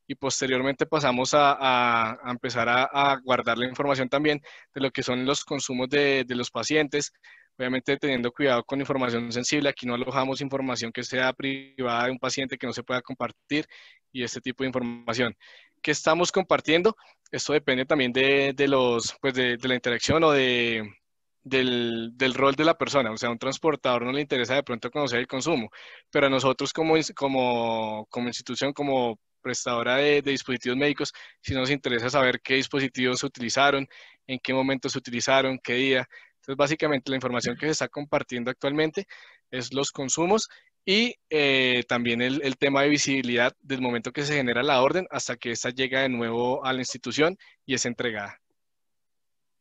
Speaker 1: y posteriormente pasamos a, a, empezar a, guardar la información también de lo que son los consumos de, de los pacientes, obviamente teniendo cuidado con información sensible. Aquí no alojamos información que sea privada de un paciente que no se pueda compartir y este tipo de información. ¿Qué estamos compartiendo? Esto depende también de, de los, pues de, la interacción o de, del, del, rol de la persona. O sea, a un transportador no le interesa de pronto conocer el consumo, pero a nosotros como, como, como institución, como prestadora de, dispositivos médicos, si nos interesa saber qué dispositivos se utilizaron, en qué momento se utilizaron, qué día. Entonces, básicamente la información que se está compartiendo actualmente es los consumos y eh, también el, tema de visibilidad del momento que se genera la orden hasta que ésta llega de nuevo a la institución y es entregada.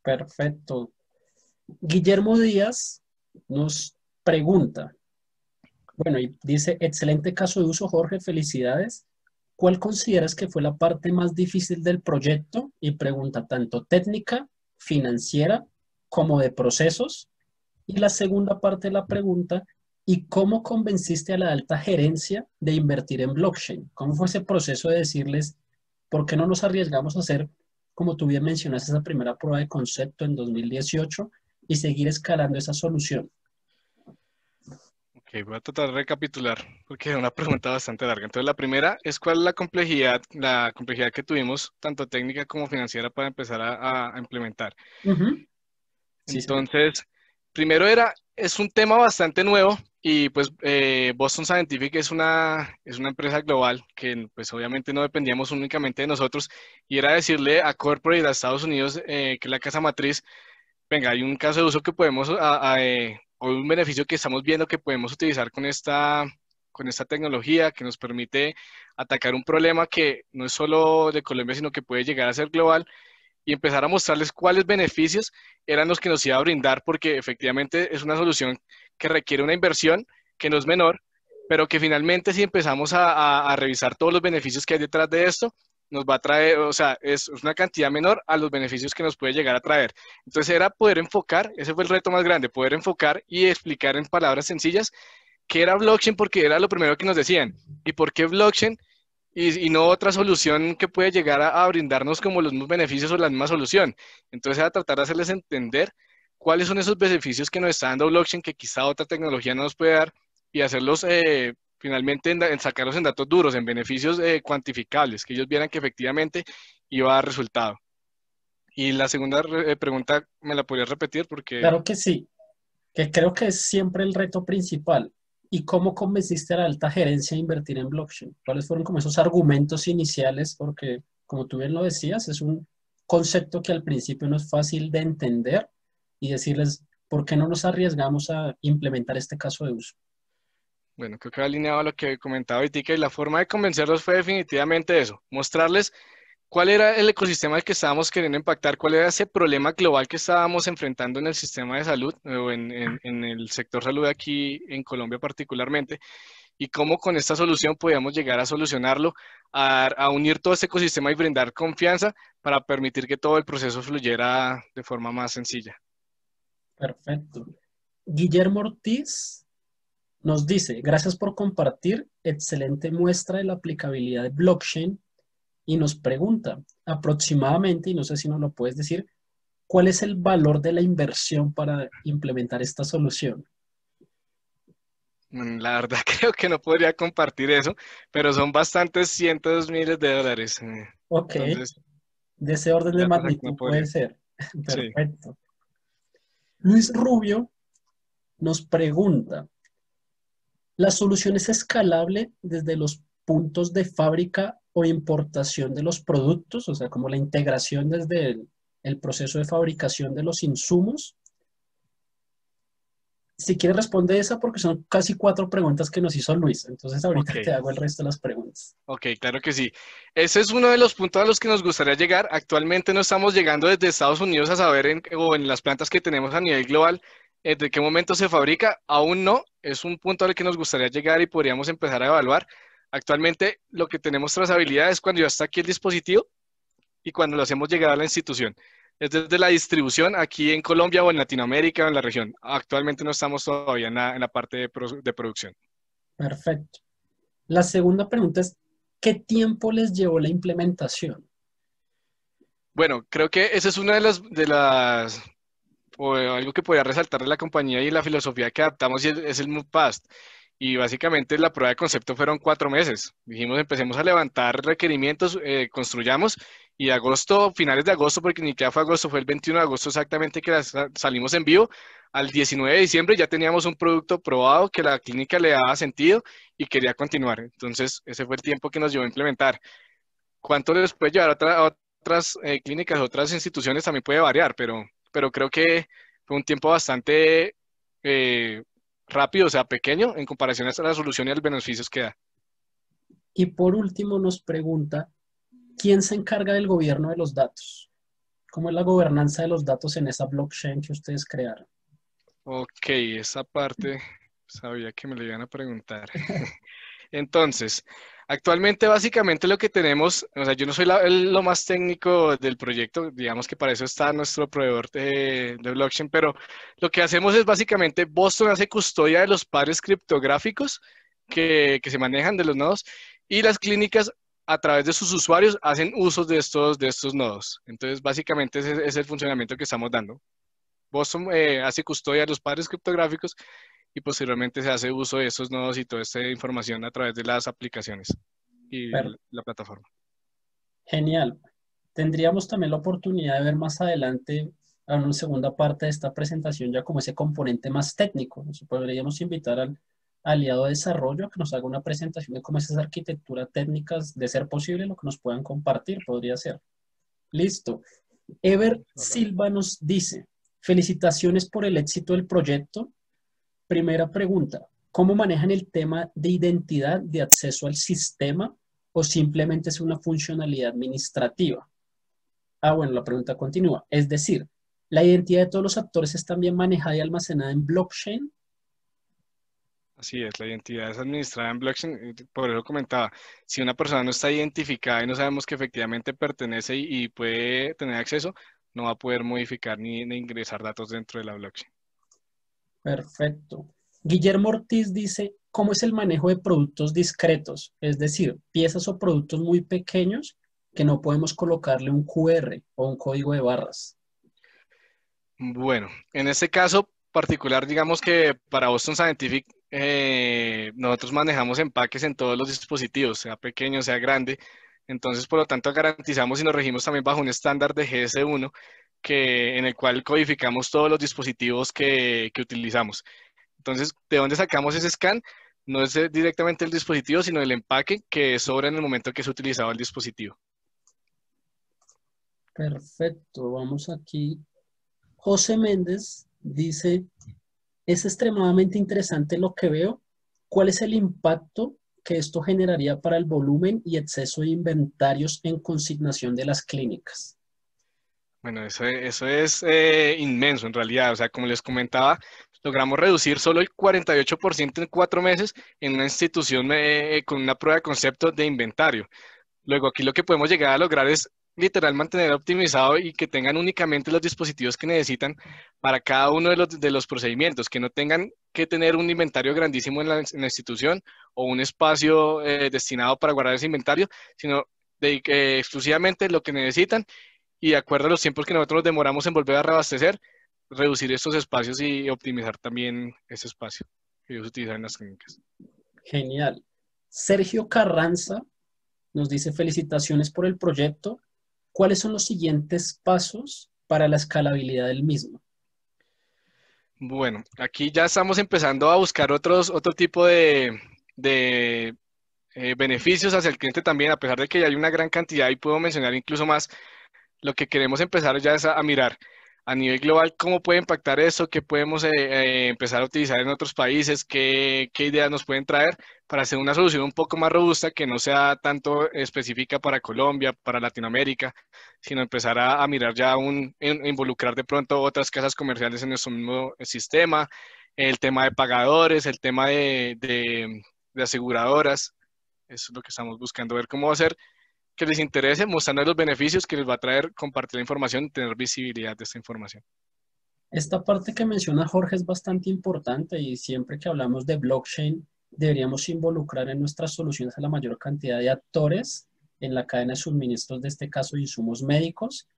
Speaker 2: Perfecto. Guillermo Díaz nos pregunta, bueno, y dice, excelente caso de uso, Jorge, felicidades. ¿cuál consideras que fue la parte más difícil del proyecto? Y pregunta tanto técnica, financiera, como de procesos. Y la segunda parte de la pregunta, ¿y cómo convenciste a la alta gerencia de invertir en blockchain? ¿Cómo fue ese proceso de decirles, ¿por qué no nos arriesgamos a hacer, como tú bien mencionaste, esa primera prueba de concepto en 2018 y seguir escalando esa solución?
Speaker 1: Ok, voy a tratar de recapitular porque es una pregunta bastante larga. Entonces, la primera es cuál es la complejidad, la complejidad que tuvimos, tanto técnica como financiera, para empezar a, implementar. Entonces, primero era, es un tema bastante nuevo y pues eh, Boston Scientific es una, es una empresa global que pues obviamente no dependíamos únicamente de nosotros y era decirle a Corporate, a Estados Unidos, eh, que la casa matriz, venga, hay un caso de uso que podemos eh, o un beneficio que estamos viendo que podemos utilizar con esta, con esta tecnología que nos permite atacar un problema que no es solo de Colombia, sino que puede llegar a ser global y empezar a mostrarles cuáles beneficios eran los que nos iba a brindar, porque efectivamente es una solución que requiere una inversión que no es menor, pero que finalmente si empezamos a revisar todos los beneficios que hay detrás de esto, nos va a traer, o sea, es una cantidad menor a los beneficios que nos puede llegar a traer. Entonces era poder enfocar, ese fue el reto más grande, poder enfocar y explicar en palabras sencillas qué era blockchain porque era lo primero que nos decían y por qué blockchain y, no otra solución que puede llegar a, brindarnos como los mismos beneficios o la misma solución. Entonces era tratar de hacerles entender cuáles son esos beneficios que nos está dando blockchain que quizá otra tecnología no nos puede dar y hacerlos eh, finalmente en, sacarlos en datos duros, en beneficios eh, cuantificables, que ellos vieran que efectivamente iba a dar resultado. Y la segunda eh, pregunta, ¿me la podrías repetir? Porque... Claro que sí,
Speaker 2: que creo que es siempre el reto principal. ¿Y cómo convenciste a la alta gerencia a invertir en blockchain? ¿Cuáles fueron como esos argumentos iniciales? Porque, como tú bien lo decías, es un concepto que al principio no es fácil de entender y decirles, ¿por qué no nos arriesgamos a implementar este caso de uso?
Speaker 1: Bueno, creo que va alineado a lo que comentaba Itica y la forma de convencerlos fue definitivamente eso, mostrarles cuál era el ecosistema al que estábamos queriendo impactar, cuál era ese problema global que estábamos enfrentando en el sistema de salud o en, el sector salud aquí en Colombia particularmente y cómo con esta solución podíamos llegar a solucionarlo, a, unir todo ese ecosistema y brindar confianza para permitir que todo el proceso fluyera de forma más sencilla.
Speaker 2: Perfecto. Guillermo Ortiz nos dice, gracias por compartir, excelente muestra de la aplicabilidad de blockchain y nos pregunta aproximadamente, y no sé si nos lo puedes decir, ¿cuál es el valor de la inversión para implementar esta solución?
Speaker 1: Mm, la verdad [LAUGHS] creo que no podría compartir eso, pero son bastantes cientos miles de dólares. Eh. Ok. de
Speaker 2: ese orden de magnitud puede ser. [LAUGHS] Perfecto. Luis Rubio nos pregunta, la solución es escalable desde los puntos de fábrica o importación de los productos, o sea, como la integración desde el, proceso de fabricación de los insumos. Si quieres responde esa porque son casi cuatro preguntas que nos hizo Luis, entonces ahorita te hago el resto de las preguntas.
Speaker 1: Ok, claro que sí. Ese es uno de los puntos a los que nos gustaría llegar. Actualmente no estamos llegando desde Estados Unidos a saber o en las plantas que tenemos a nivel global ¿Desde eh, qué momento se fabrica? Aún no. Es un punto al que nos gustaría llegar y podríamos empezar a evaluar. Actualmente lo que tenemos trazabilidad es cuando ya está aquí el dispositivo y cuando lo hacemos llegar a la institución. Es desde la distribución aquí en Colombia o en Latinoamérica o en la región. Actualmente no estamos todavía en la, parte de, producción.
Speaker 2: Perfecto. La segunda pregunta es, ¿qué tiempo les llevó la implementación?
Speaker 1: Bueno, creo que esa es una de las o algo que podría resaltar de la compañía y la filosofía que adaptamos es el MovePast. Y básicamente la prueba de concepto fueron cuatro meses. Dijimos, empecemos a levantar requerimientos, eh, construyamos, y agosto, finales de agosto, porque ni que fue agosto, fue el 21 de agosto exactamente que salimos en vivo, al 19 de diciembre ya teníamos un producto probado que la clínica le daba sentido y quería continuar. Entonces, ese fue el tiempo que nos llevó a implementar. ¿Cuánto les puede llevar a, otras eh, clínicas, otras instituciones? También puede variar, pero pero creo que fue un tiempo bastante eh, rápido, o sea, pequeño, en comparación a la solución y a los beneficios que da.
Speaker 2: Y por último nos pregunta, ¿quién se encarga del gobierno de los datos? ¿Cómo es la gobernanza de los datos en esa blockchain que ustedes crearon?
Speaker 1: Ok, esa parte sabía que me la iban a preguntar. [LAUGHS] Entonces, Actualmente básicamente lo que tenemos, o sea, yo no soy lo más técnico del proyecto, digamos que para eso está nuestro proveedor de, blockchain, pero lo que hacemos es básicamente Boston hace custodia de los pares criptográficos que, se manejan de los nodos y las clínicas a través de sus usuarios hacen uso de estos, de estos nodos. Entonces básicamente ese, es el funcionamiento que estamos dando. Boston eh, hace custodia de los pares criptográficos y posteriormente se hace uso de esos nodos y toda esta información a través de las aplicaciones y la plataforma.
Speaker 2: Genial. Tendríamos también la oportunidad de ver más adelante en una segunda parte de esta presentación ya como ese componente más técnico. Nos podríamos invitar al aliado de desarrollo a que nos haga una presentación de cómo esas arquitecturas técnicas, de ser posible, lo que nos puedan compartir, podría ser. Listo. Ever Silva nos dice, felicitaciones por el éxito del proyecto. Primera pregunta, ¿cómo manejan el tema de identidad de acceso al sistema o simplemente es una funcionalidad administrativa? Ah, bueno, la pregunta continúa. Es decir, ¿la identidad de todos los actores es también manejada y almacenada en blockchain?
Speaker 1: Así es, la identidad es administrada en blockchain, eh, por eso comentaba, si una persona no está identificada y no sabemos que efectivamente pertenece y, puede tener acceso, no va a poder modificar ni ingresar datos dentro de la blockchain.
Speaker 2: Perfecto. Guillermo Ortiz dice, ¿cómo es el manejo de productos discretos? Es decir, piezas o productos muy pequeños que no podemos colocarle un QR o un código de barras.
Speaker 1: Bueno, en este caso particular, digamos que para Boston Scientific eh, nosotros manejamos empaques en todos los dispositivos, sea pequeño, sea grande. Entonces, por lo tanto, garantizamos y nos regimos también bajo un estándar de GS1 que, en el cual codificamos todos los dispositivos que, que utilizamos. Entonces, ¿de dónde sacamos ese scan? No es eh, directamente el dispositivo, sino el empaque que sobra en el momento que se utilizado el dispositivo.
Speaker 2: Perfecto, vamos aquí. José Méndez dice, es extremadamente interesante lo que veo. ¿Cuál es el impacto que esto generaría para el volumen y exceso de inventarios en consignación de las clínicas?
Speaker 1: Bueno, eso, es eh, inmenso en realidad. O sea, como les comentaba, logramos reducir solo el 48% en cuatro meses en una institución eh, con una prueba de concepto de inventario. Luego aquí lo que podemos llegar a lograr es literal mantener optimizado y que tengan únicamente los dispositivos que necesitan para cada uno de los, procedimientos, que no tengan que tener un inventario grandísimo en la, institución o un espacio eh, destinado para guardar ese inventario, sino de, exclusivamente lo que necesitan y de acuerdo a los tiempos que nosotros demoramos en volver a reabastecer, reducir estos espacios y optimizar también ese espacio que ellos utilizan en las clínicas.
Speaker 2: Genial. Sergio Carranza nos dice felicitaciones por el proyecto. ¿Cuáles son los siguientes pasos para la escalabilidad del mismo?
Speaker 1: Bueno, aquí ya estamos empezando a buscar otros, otro tipo de, eh, beneficios hacia el cliente también, a pesar de que ya hay una gran cantidad y puedo mencionar incluso más, lo que queremos empezar ya es a, mirar a nivel global cómo puede impactar eso, qué podemos eh, eh, empezar a utilizar en otros países, ¿Qué, ideas nos pueden traer para hacer una solución un poco más robusta que no sea tanto específica para Colombia, para Latinoamérica, sino empezar a, mirar ya un, involucrar de pronto otras casas comerciales en nuestro mismo sistema, el tema de pagadores, el tema de, de aseguradoras. Eso es lo que estamos buscando, ver cómo hacer que les interese, mostrando los beneficios que les va a traer compartir la información, tener visibilidad
Speaker 2: de esta información. Esta parte que menciona Jorge es bastante importante y siempre que hablamos de blockchain deberíamos involucrar en nuestras soluciones a la mayor cantidad de actores en la cadena de suministros, de este caso de insumos médicos.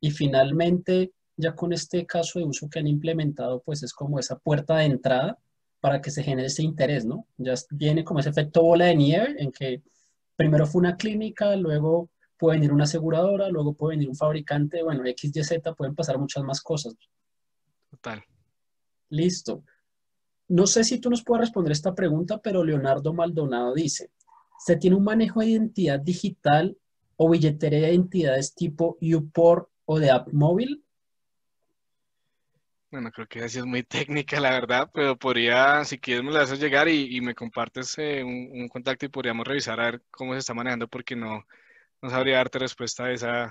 Speaker 2: Y finalmente, ya con este caso de uso que han implementado, pues es como esa puerta de entrada para que se genere ese interés, ¿no? Ya viene como ese efecto bola de nieve en que primero fue una clínica, luego puede venir una aseguradora, luego puede venir un fabricante, bueno, X, Y, Z, pueden pasar muchas más cosas. Total. Listo. No sé si tú nos puedes responder esta pregunta, pero Leonardo Maldonado dice, ¿se tiene un manejo de identidad digital o billetería de identidades tipo UPOR o de app móvil?
Speaker 1: Bueno, creo que así es muy [LAUGHS] técnica, la verdad, pero podría, si quieres, me la haces llegar y, me compartes eh, un, contacto y podríamos revisar a ver cómo se está manejando, porque no, no sabría darte respuesta a esa,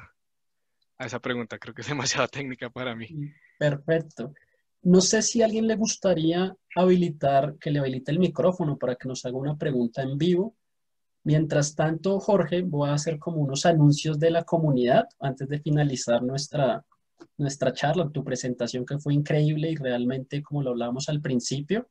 Speaker 1: a esa pregunta. Creo que es [LAUGHS] demasiado técnica para mí. Mm,
Speaker 2: perfecto. No sé si a alguien le gustaría habilitar, que le habilite el micrófono para que nos haga una pregunta en vivo. Mientras tanto, Jorge, voy a hacer como unos anuncios de la comunidad antes de finalizar nuestra, nuestra charla, tu presentación que fue increíble y realmente, como lo hablábamos al principio,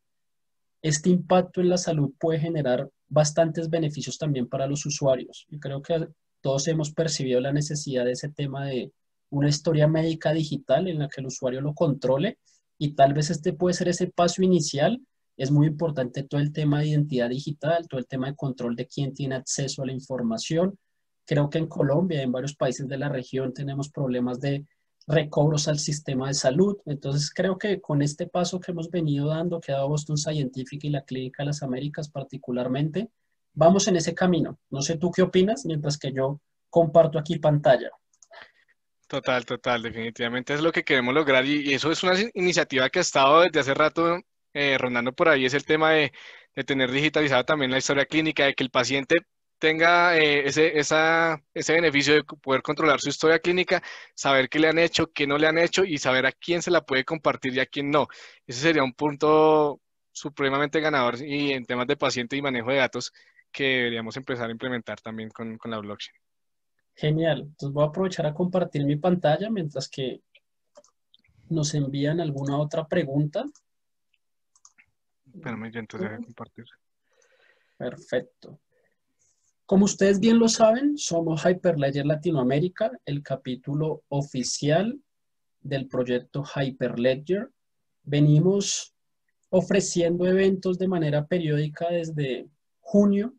Speaker 2: este impacto en la salud puede generar bastantes beneficios también para los usuarios. Y creo que todos hemos percibido la necesidad de ese tema de una historia médica digital en la que el usuario lo controle y tal vez este puede ser ese paso inicial. Es muy importante todo el tema de identidad digital, todo el tema de control de quién tiene acceso a la información. Creo que en Colombia y en varios países de la región tenemos problemas de recobros al sistema de salud. Entonces, creo que con este paso que hemos venido dando, que ha dado Boston Scientific y la Clínica de las Américas particularmente, vamos en ese camino. No sé tú qué opinas, mientras que yo comparto aquí pantalla.
Speaker 1: Total, total, definitivamente es lo que queremos lograr y, eso es una iniciativa que ha estado desde hace rato eh, rondando por ahí, es el tema de, de tener digitalizada también la historia clínica, de que el paciente tenga eh, ese, beneficio de poder controlar su historia clínica, saber qué le han hecho, qué no le han hecho y saber a quién se la puede compartir y a quién no. Ese sería un punto supremamente ganador y en temas de paciente y manejo de datos que deberíamos empezar a implementar también con,
Speaker 2: con la blockchain. Genial. Entonces voy a aprovechar a compartir mi pantalla mientras que nos envían alguna otra pregunta. Espérame, yo entonces voy a compartir. Perfecto. Como ustedes bien lo saben, somos Hyperledger Latinoamérica, el capítulo oficial del proyecto Hyperledger. Venimos ofreciendo eventos de manera periódica desde junio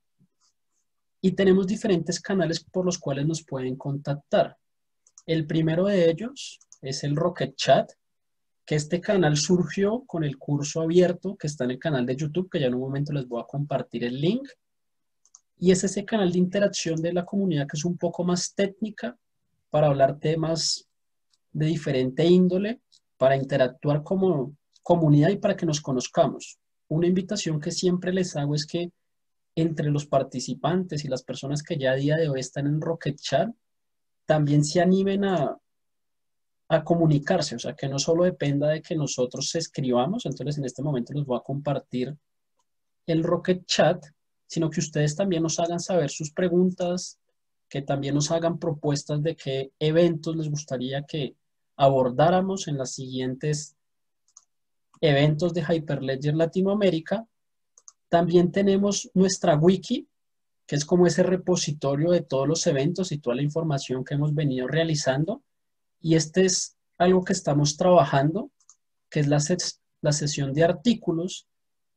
Speaker 2: y tenemos diferentes canales por los cuales nos pueden contactar. El primero de ellos es el Rocket Chat, que este canal surgió con el curso abierto que está en el canal de YouTube, que ya en un momento les voy a compartir el link. Y es ese canal de interacción de la comunidad que es un poco más técnica para hablar temas de diferente índole, para interactuar como comunidad y para que nos conozcamos. Una invitación que siempre les hago es que entre los participantes y las personas que ya a día de hoy están en Rocket Chat, también se animen a, a comunicarse, o sea, que no solo dependa de que nosotros escribamos, entonces en este momento les voy a compartir el Rocket Chat sino que ustedes también nos hagan saber sus preguntas, que también nos hagan propuestas de qué eventos les gustaría que abordáramos en las siguientes eventos de Hyperledger Latinoamérica. También tenemos nuestra wiki, que es como ese repositorio de todos los eventos y toda la información que hemos venido realizando. Y este es algo que estamos trabajando, que es la, la sesión de artículos,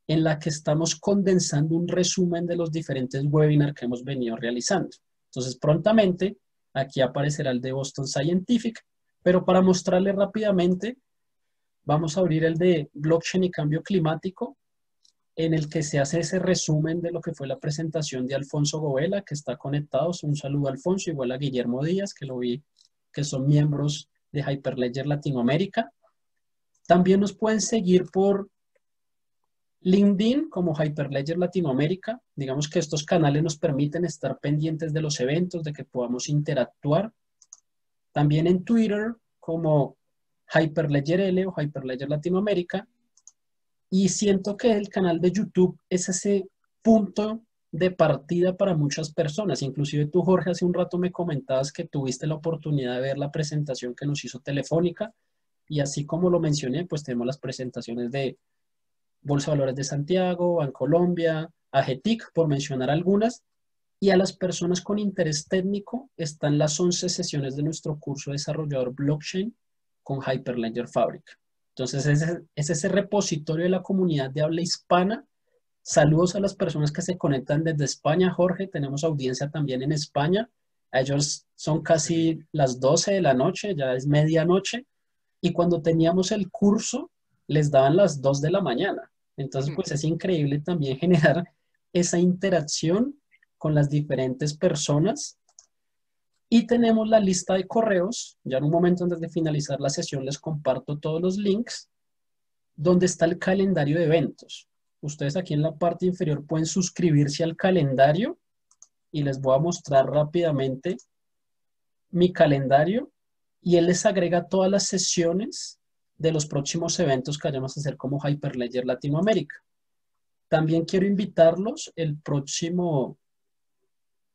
Speaker 2: en la que estamos condensando un resumen de los diferentes webinars que hemos venido realizando. Entonces, prontamente, aquí aparecerá el de Boston Scientific, pero para mostrarle rápidamente, vamos a abrir el de Blockchain y Cambio Climático, en el que se hace ese resumen de lo que fue la presentación de Alfonso Goela, que está conectado. Un saludo Alfonso, igual a Guillermo Díaz, que lo vi, que son miembros de Hyperledger Latinoamérica. También nos pueden seguir por LinkedIn como Hyperledger Latinoamérica, digamos que estos canales nos permiten estar pendientes de los eventos, de que podamos interactuar. También en Twitter como Hyperledger L o Hyperledger Latinoamérica. Y siento que el canal de YouTube es ese punto de partida para muchas personas. Inclusive tú, Jorge, hace un rato me comentabas que tuviste la oportunidad de ver la presentación que nos hizo Telefónica y así como lo mencioné, pues tenemos las presentaciones de Bolsa de Valores de Santiago, Colombia, AGETIC, por mencionar algunas, y a las personas con interés técnico están las 11 sesiones de nuestro curso de desarrollador blockchain con Hyperledger Fabric. Entonces, es ese repositorio de la comunidad de habla hispana. Saludos a las personas que se conectan desde España, Jorge. Tenemos audiencia también en España. Ellos son casi las 12 de la noche, ya es medianoche. Y cuando teníamos el curso, les daban las 2 de la mañana. Entonces, mm. pues es increíble también [LAUGHS] generar esa interacción con las diferentes personas. Y tenemos la lista de correos. Ya en un momento antes de finalizar la sesión les comparto todos los links donde está el calendario de eventos. Ustedes aquí en la parte inferior pueden suscribirse al calendario y les voy a mostrar rápidamente mi calendario y él les agrega todas las sesiones de los próximos eventos que vayamos a hacer como Hyperledger Latinoamérica. También quiero invitarlos el próximo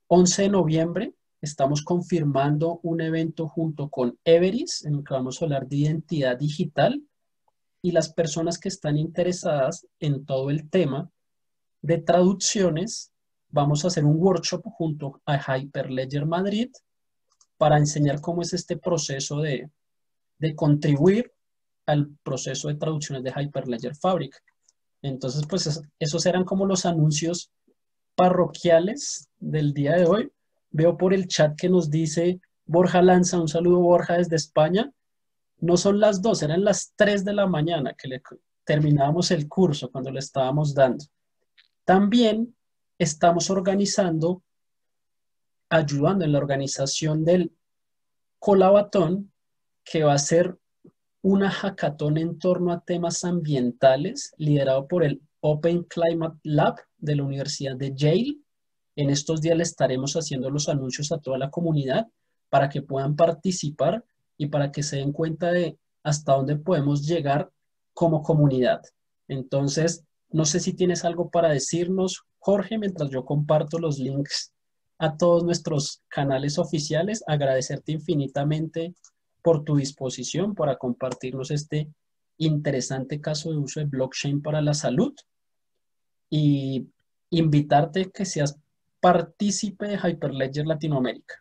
Speaker 2: 11 de noviembre. Estamos confirmando un evento junto con Everis, en el que vamos a hablar de identidad digital y las personas que están interesadas en todo el tema de traducciones, vamos a hacer un workshop junto a Hyperledger Madrid para enseñar cómo es este proceso de, de contribuir al proceso de traducciones de Hyperledger Fabric. Entonces, pues esos eran como los anuncios parroquiales del día de hoy. Veo por el chat que nos dice Borja Lanza, un saludo Borja desde España. No son las dos, eran las tres de la mañana que le terminábamos el curso cuando le estábamos dando. También estamos organizando, ayudando en la organización del colabatón que va a ser una hackathon en torno a temas ambientales liderado por el Open Climate Lab de la Universidad de Yale. En estos días le estaremos haciendo los anuncios a toda la comunidad para que puedan participar y para que se den cuenta de hasta dónde podemos llegar como comunidad. Entonces, no sé si tienes algo para decirnos, Jorge, mientras yo comparto los links a todos nuestros canales oficiales, agradecerte infinitamente por tu disposición para compartirnos este interesante caso de uso de blockchain para la salud y invitarte que seas partícipe de Hyperledger Latinoamérica.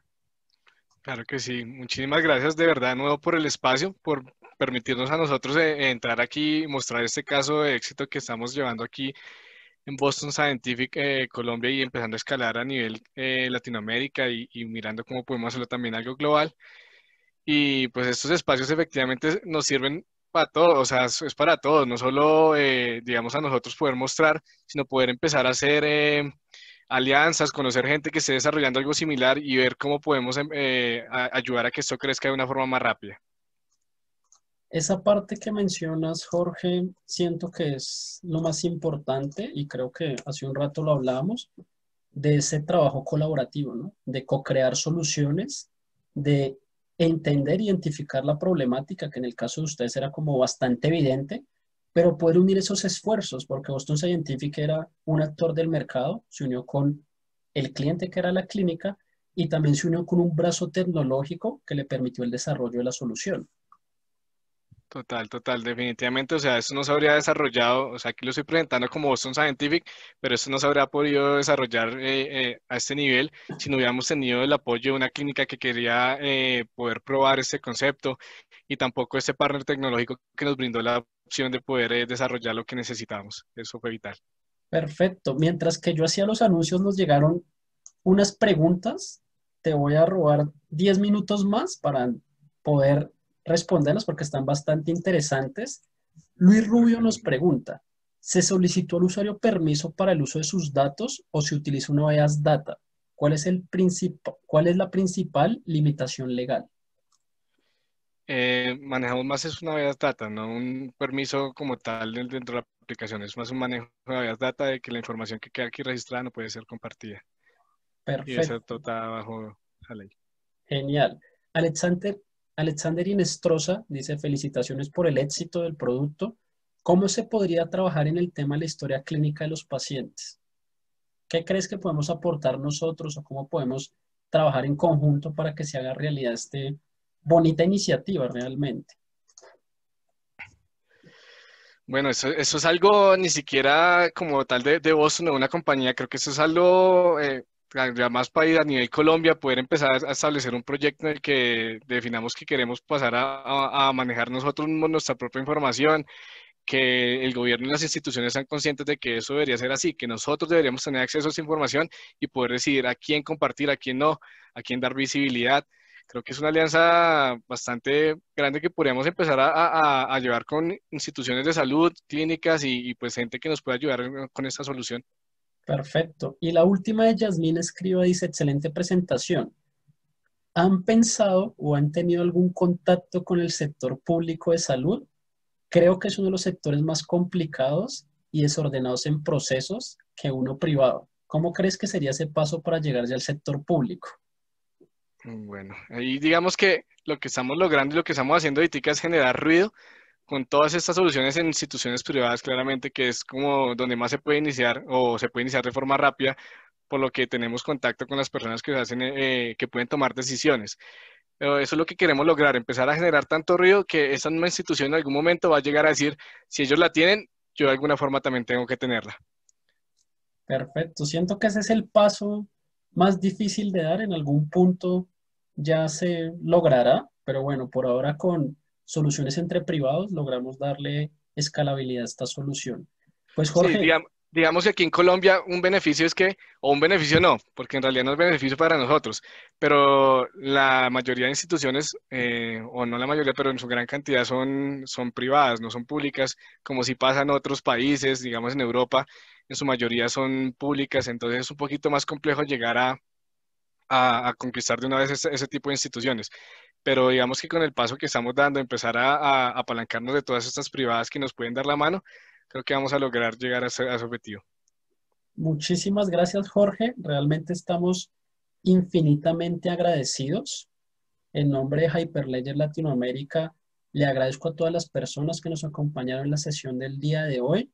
Speaker 1: Claro que sí. Muchísimas gracias de verdad de nuevo por el espacio, por permitirnos a nosotros eh, entrar aquí y mostrar este caso de éxito que estamos llevando aquí en Boston Scientific eh, Colombia y empezando a escalar a nivel eh, Latinoamérica y, y, mirando cómo podemos hacerlo también algo global. Y pues estos espacios efectivamente nos sirven para todos, o sea, es para todos, no solo, eh, digamos, a nosotros poder mostrar, sino poder empezar a hacer eh, alianzas, conocer gente que esté desarrollando algo similar y ver cómo podemos em, eh, ayudar a que esto crezca de una forma más rápida.
Speaker 2: Esa parte que mencionas, Jorge, siento que es lo más importante y creo que hace un rato lo hablábamos, de ese trabajo colaborativo, ¿no? De co-crear soluciones, de entender, identificar la problemática, que en el caso de ustedes era como bastante evidente, pero poder unir esos esfuerzos, porque Boston Scientific era un actor del mercado, se unió con el cliente que era la clínica y también se unió con un brazo tecnológico que le permitió el desarrollo de la solución.
Speaker 1: Total, total, definitivamente, o sea, eso no se habría desarrollado, o sea, aquí lo estoy presentando como Boston Scientific, pero eso no se habría podido desarrollar eh, eh, a este nivel si no hubiéramos tenido el apoyo de una clínica que quería eh, poder probar este concepto y tampoco ese partner tecnológico que nos brindó la opción de poder desarrollar lo que necesitamos. Eso fue vital.
Speaker 2: Perfecto. Mientras que yo hacía los anuncios, nos llegaron unas preguntas. Te voy a robar 10 minutos más para poder los porque están bastante interesantes. Luis Rubio nos pregunta, ¿se solicitó al usuario permiso para el uso de sus datos o se utiliza una EAS Data? ¿Cuál es, el ¿Cuál es la principal limitación legal?
Speaker 1: Eh, manejamos más es una VEAS data, no un permiso como tal dentro de la aplicación, es más un manejo de una data de que la información que queda aquí registrada no puede ser compartida. Perfecto. Y eso está bajo
Speaker 2: la ley. Genial. Alexander Alexander Inestrosa dice, felicitaciones por el éxito del producto. ¿Cómo se podría trabajar en el tema de la historia clínica de los pacientes? ¿Qué crees que podemos aportar nosotros o cómo podemos trabajar en conjunto para que se haga realidad esta bonita iniciativa realmente?
Speaker 1: Bueno, eso, es algo ni siquiera como tal de, de vos, o de una compañía. Creo que eso es algo eh, ya más país a nivel Colombia, poder empezar a establecer un proyecto en el que definamos que queremos pasar a, manejar nosotros mismos nuestra propia información, que el gobierno y las instituciones sean conscientes de que eso debería ser así, que nosotros deberíamos tener acceso a esa información y poder decidir a quién compartir, a quién no, a quién dar visibilidad. Creo que es una alianza bastante grande que podríamos empezar a, llevar con instituciones de salud, clínicas y, y pues gente que nos pueda ayudar con
Speaker 2: esta solución. Perfecto. Y la última de Yasmín Escriba dice, excelente presentación. ¿Han pensado o han tenido algún contacto con el sector público de salud? Creo que es uno de los sectores más complicados y desordenados en procesos que uno privado. ¿Cómo crees que sería ese paso para llegar ya al sector público?
Speaker 1: Mm, bueno, ahí digamos que lo que estamos logrando y lo que estamos haciendo ahorita es generar ruido, con todas estas soluciones en instituciones privadas, claramente, que es como donde más se puede iniciar o se puede iniciar de forma rápida, por lo que tenemos contacto con las personas que, hacen, eh, que pueden tomar decisiones. Eh, eso es lo que queremos lograr, empezar a generar tanto ruido que esa misma institución en algún momento va a llegar a decir, si ellos la tienen, yo de alguna forma también tengo que tenerla.
Speaker 2: Perfecto, siento que ese es el paso más difícil de dar, en algún punto ya se logrará, pero bueno, por ahora con soluciones entre privados, logramos darle escalabilidad a esta solución. Pues Jorge.
Speaker 1: digamos, que aquí en Colombia un beneficio es que, o un beneficio no, porque en realidad no es beneficio para nosotros, pero la mayoría de instituciones, eh, o no la mayoría, pero en su gran cantidad son, son privadas, no son públicas, como si pasan otros países, digamos en Europa, en su mayoría son públicas, entonces es un poquito más complejo llegar a, a, conquistar de una vez ese, tipo de instituciones. Pero digamos que con el paso que estamos dando, empezar a, a, apalancarnos de todas estas privadas que nos pueden dar la mano, creo que vamos a lograr llegar a ese, a ese objetivo.
Speaker 2: Muchísimas gracias, Jorge. Realmente estamos infinitamente agradecidos. En nombre de Hyperledger Latinoamérica, le agradezco a todas las personas que nos acompañaron en la sesión del día de hoy.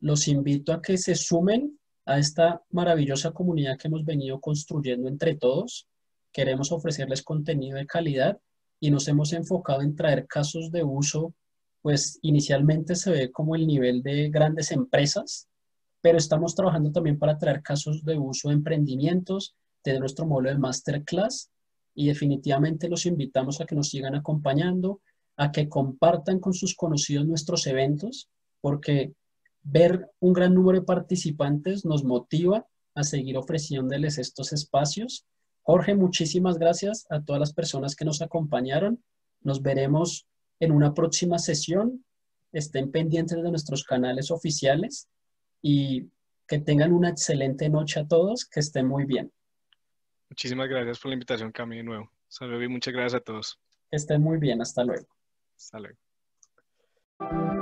Speaker 2: Los invito a que se sumen a esta maravillosa comunidad que hemos venido construyendo entre todos, queremos ofrecerles contenido de calidad y nos hemos enfocado en traer casos de uso, pues inicialmente se ve como el nivel de grandes empresas, pero estamos trabajando también para traer casos de uso de emprendimientos, de nuestro modelo de masterclass y definitivamente los invitamos a que nos sigan acompañando, a que compartan con sus conocidos nuestros eventos, porque ver un gran número de participantes nos motiva a seguir ofreciéndoles estos espacios. Jorge, muchísimas gracias a todas las personas que nos acompañaron. Nos veremos en una próxima sesión. Estén pendientes de nuestros canales oficiales y que tengan una excelente noche a todos, que estén muy bien.
Speaker 1: Muchísimas gracias por la invitación, Cami, de nuevo. Saludos y muchas gracias a todos. Que estén muy bien, hasta luego. Hasta luego.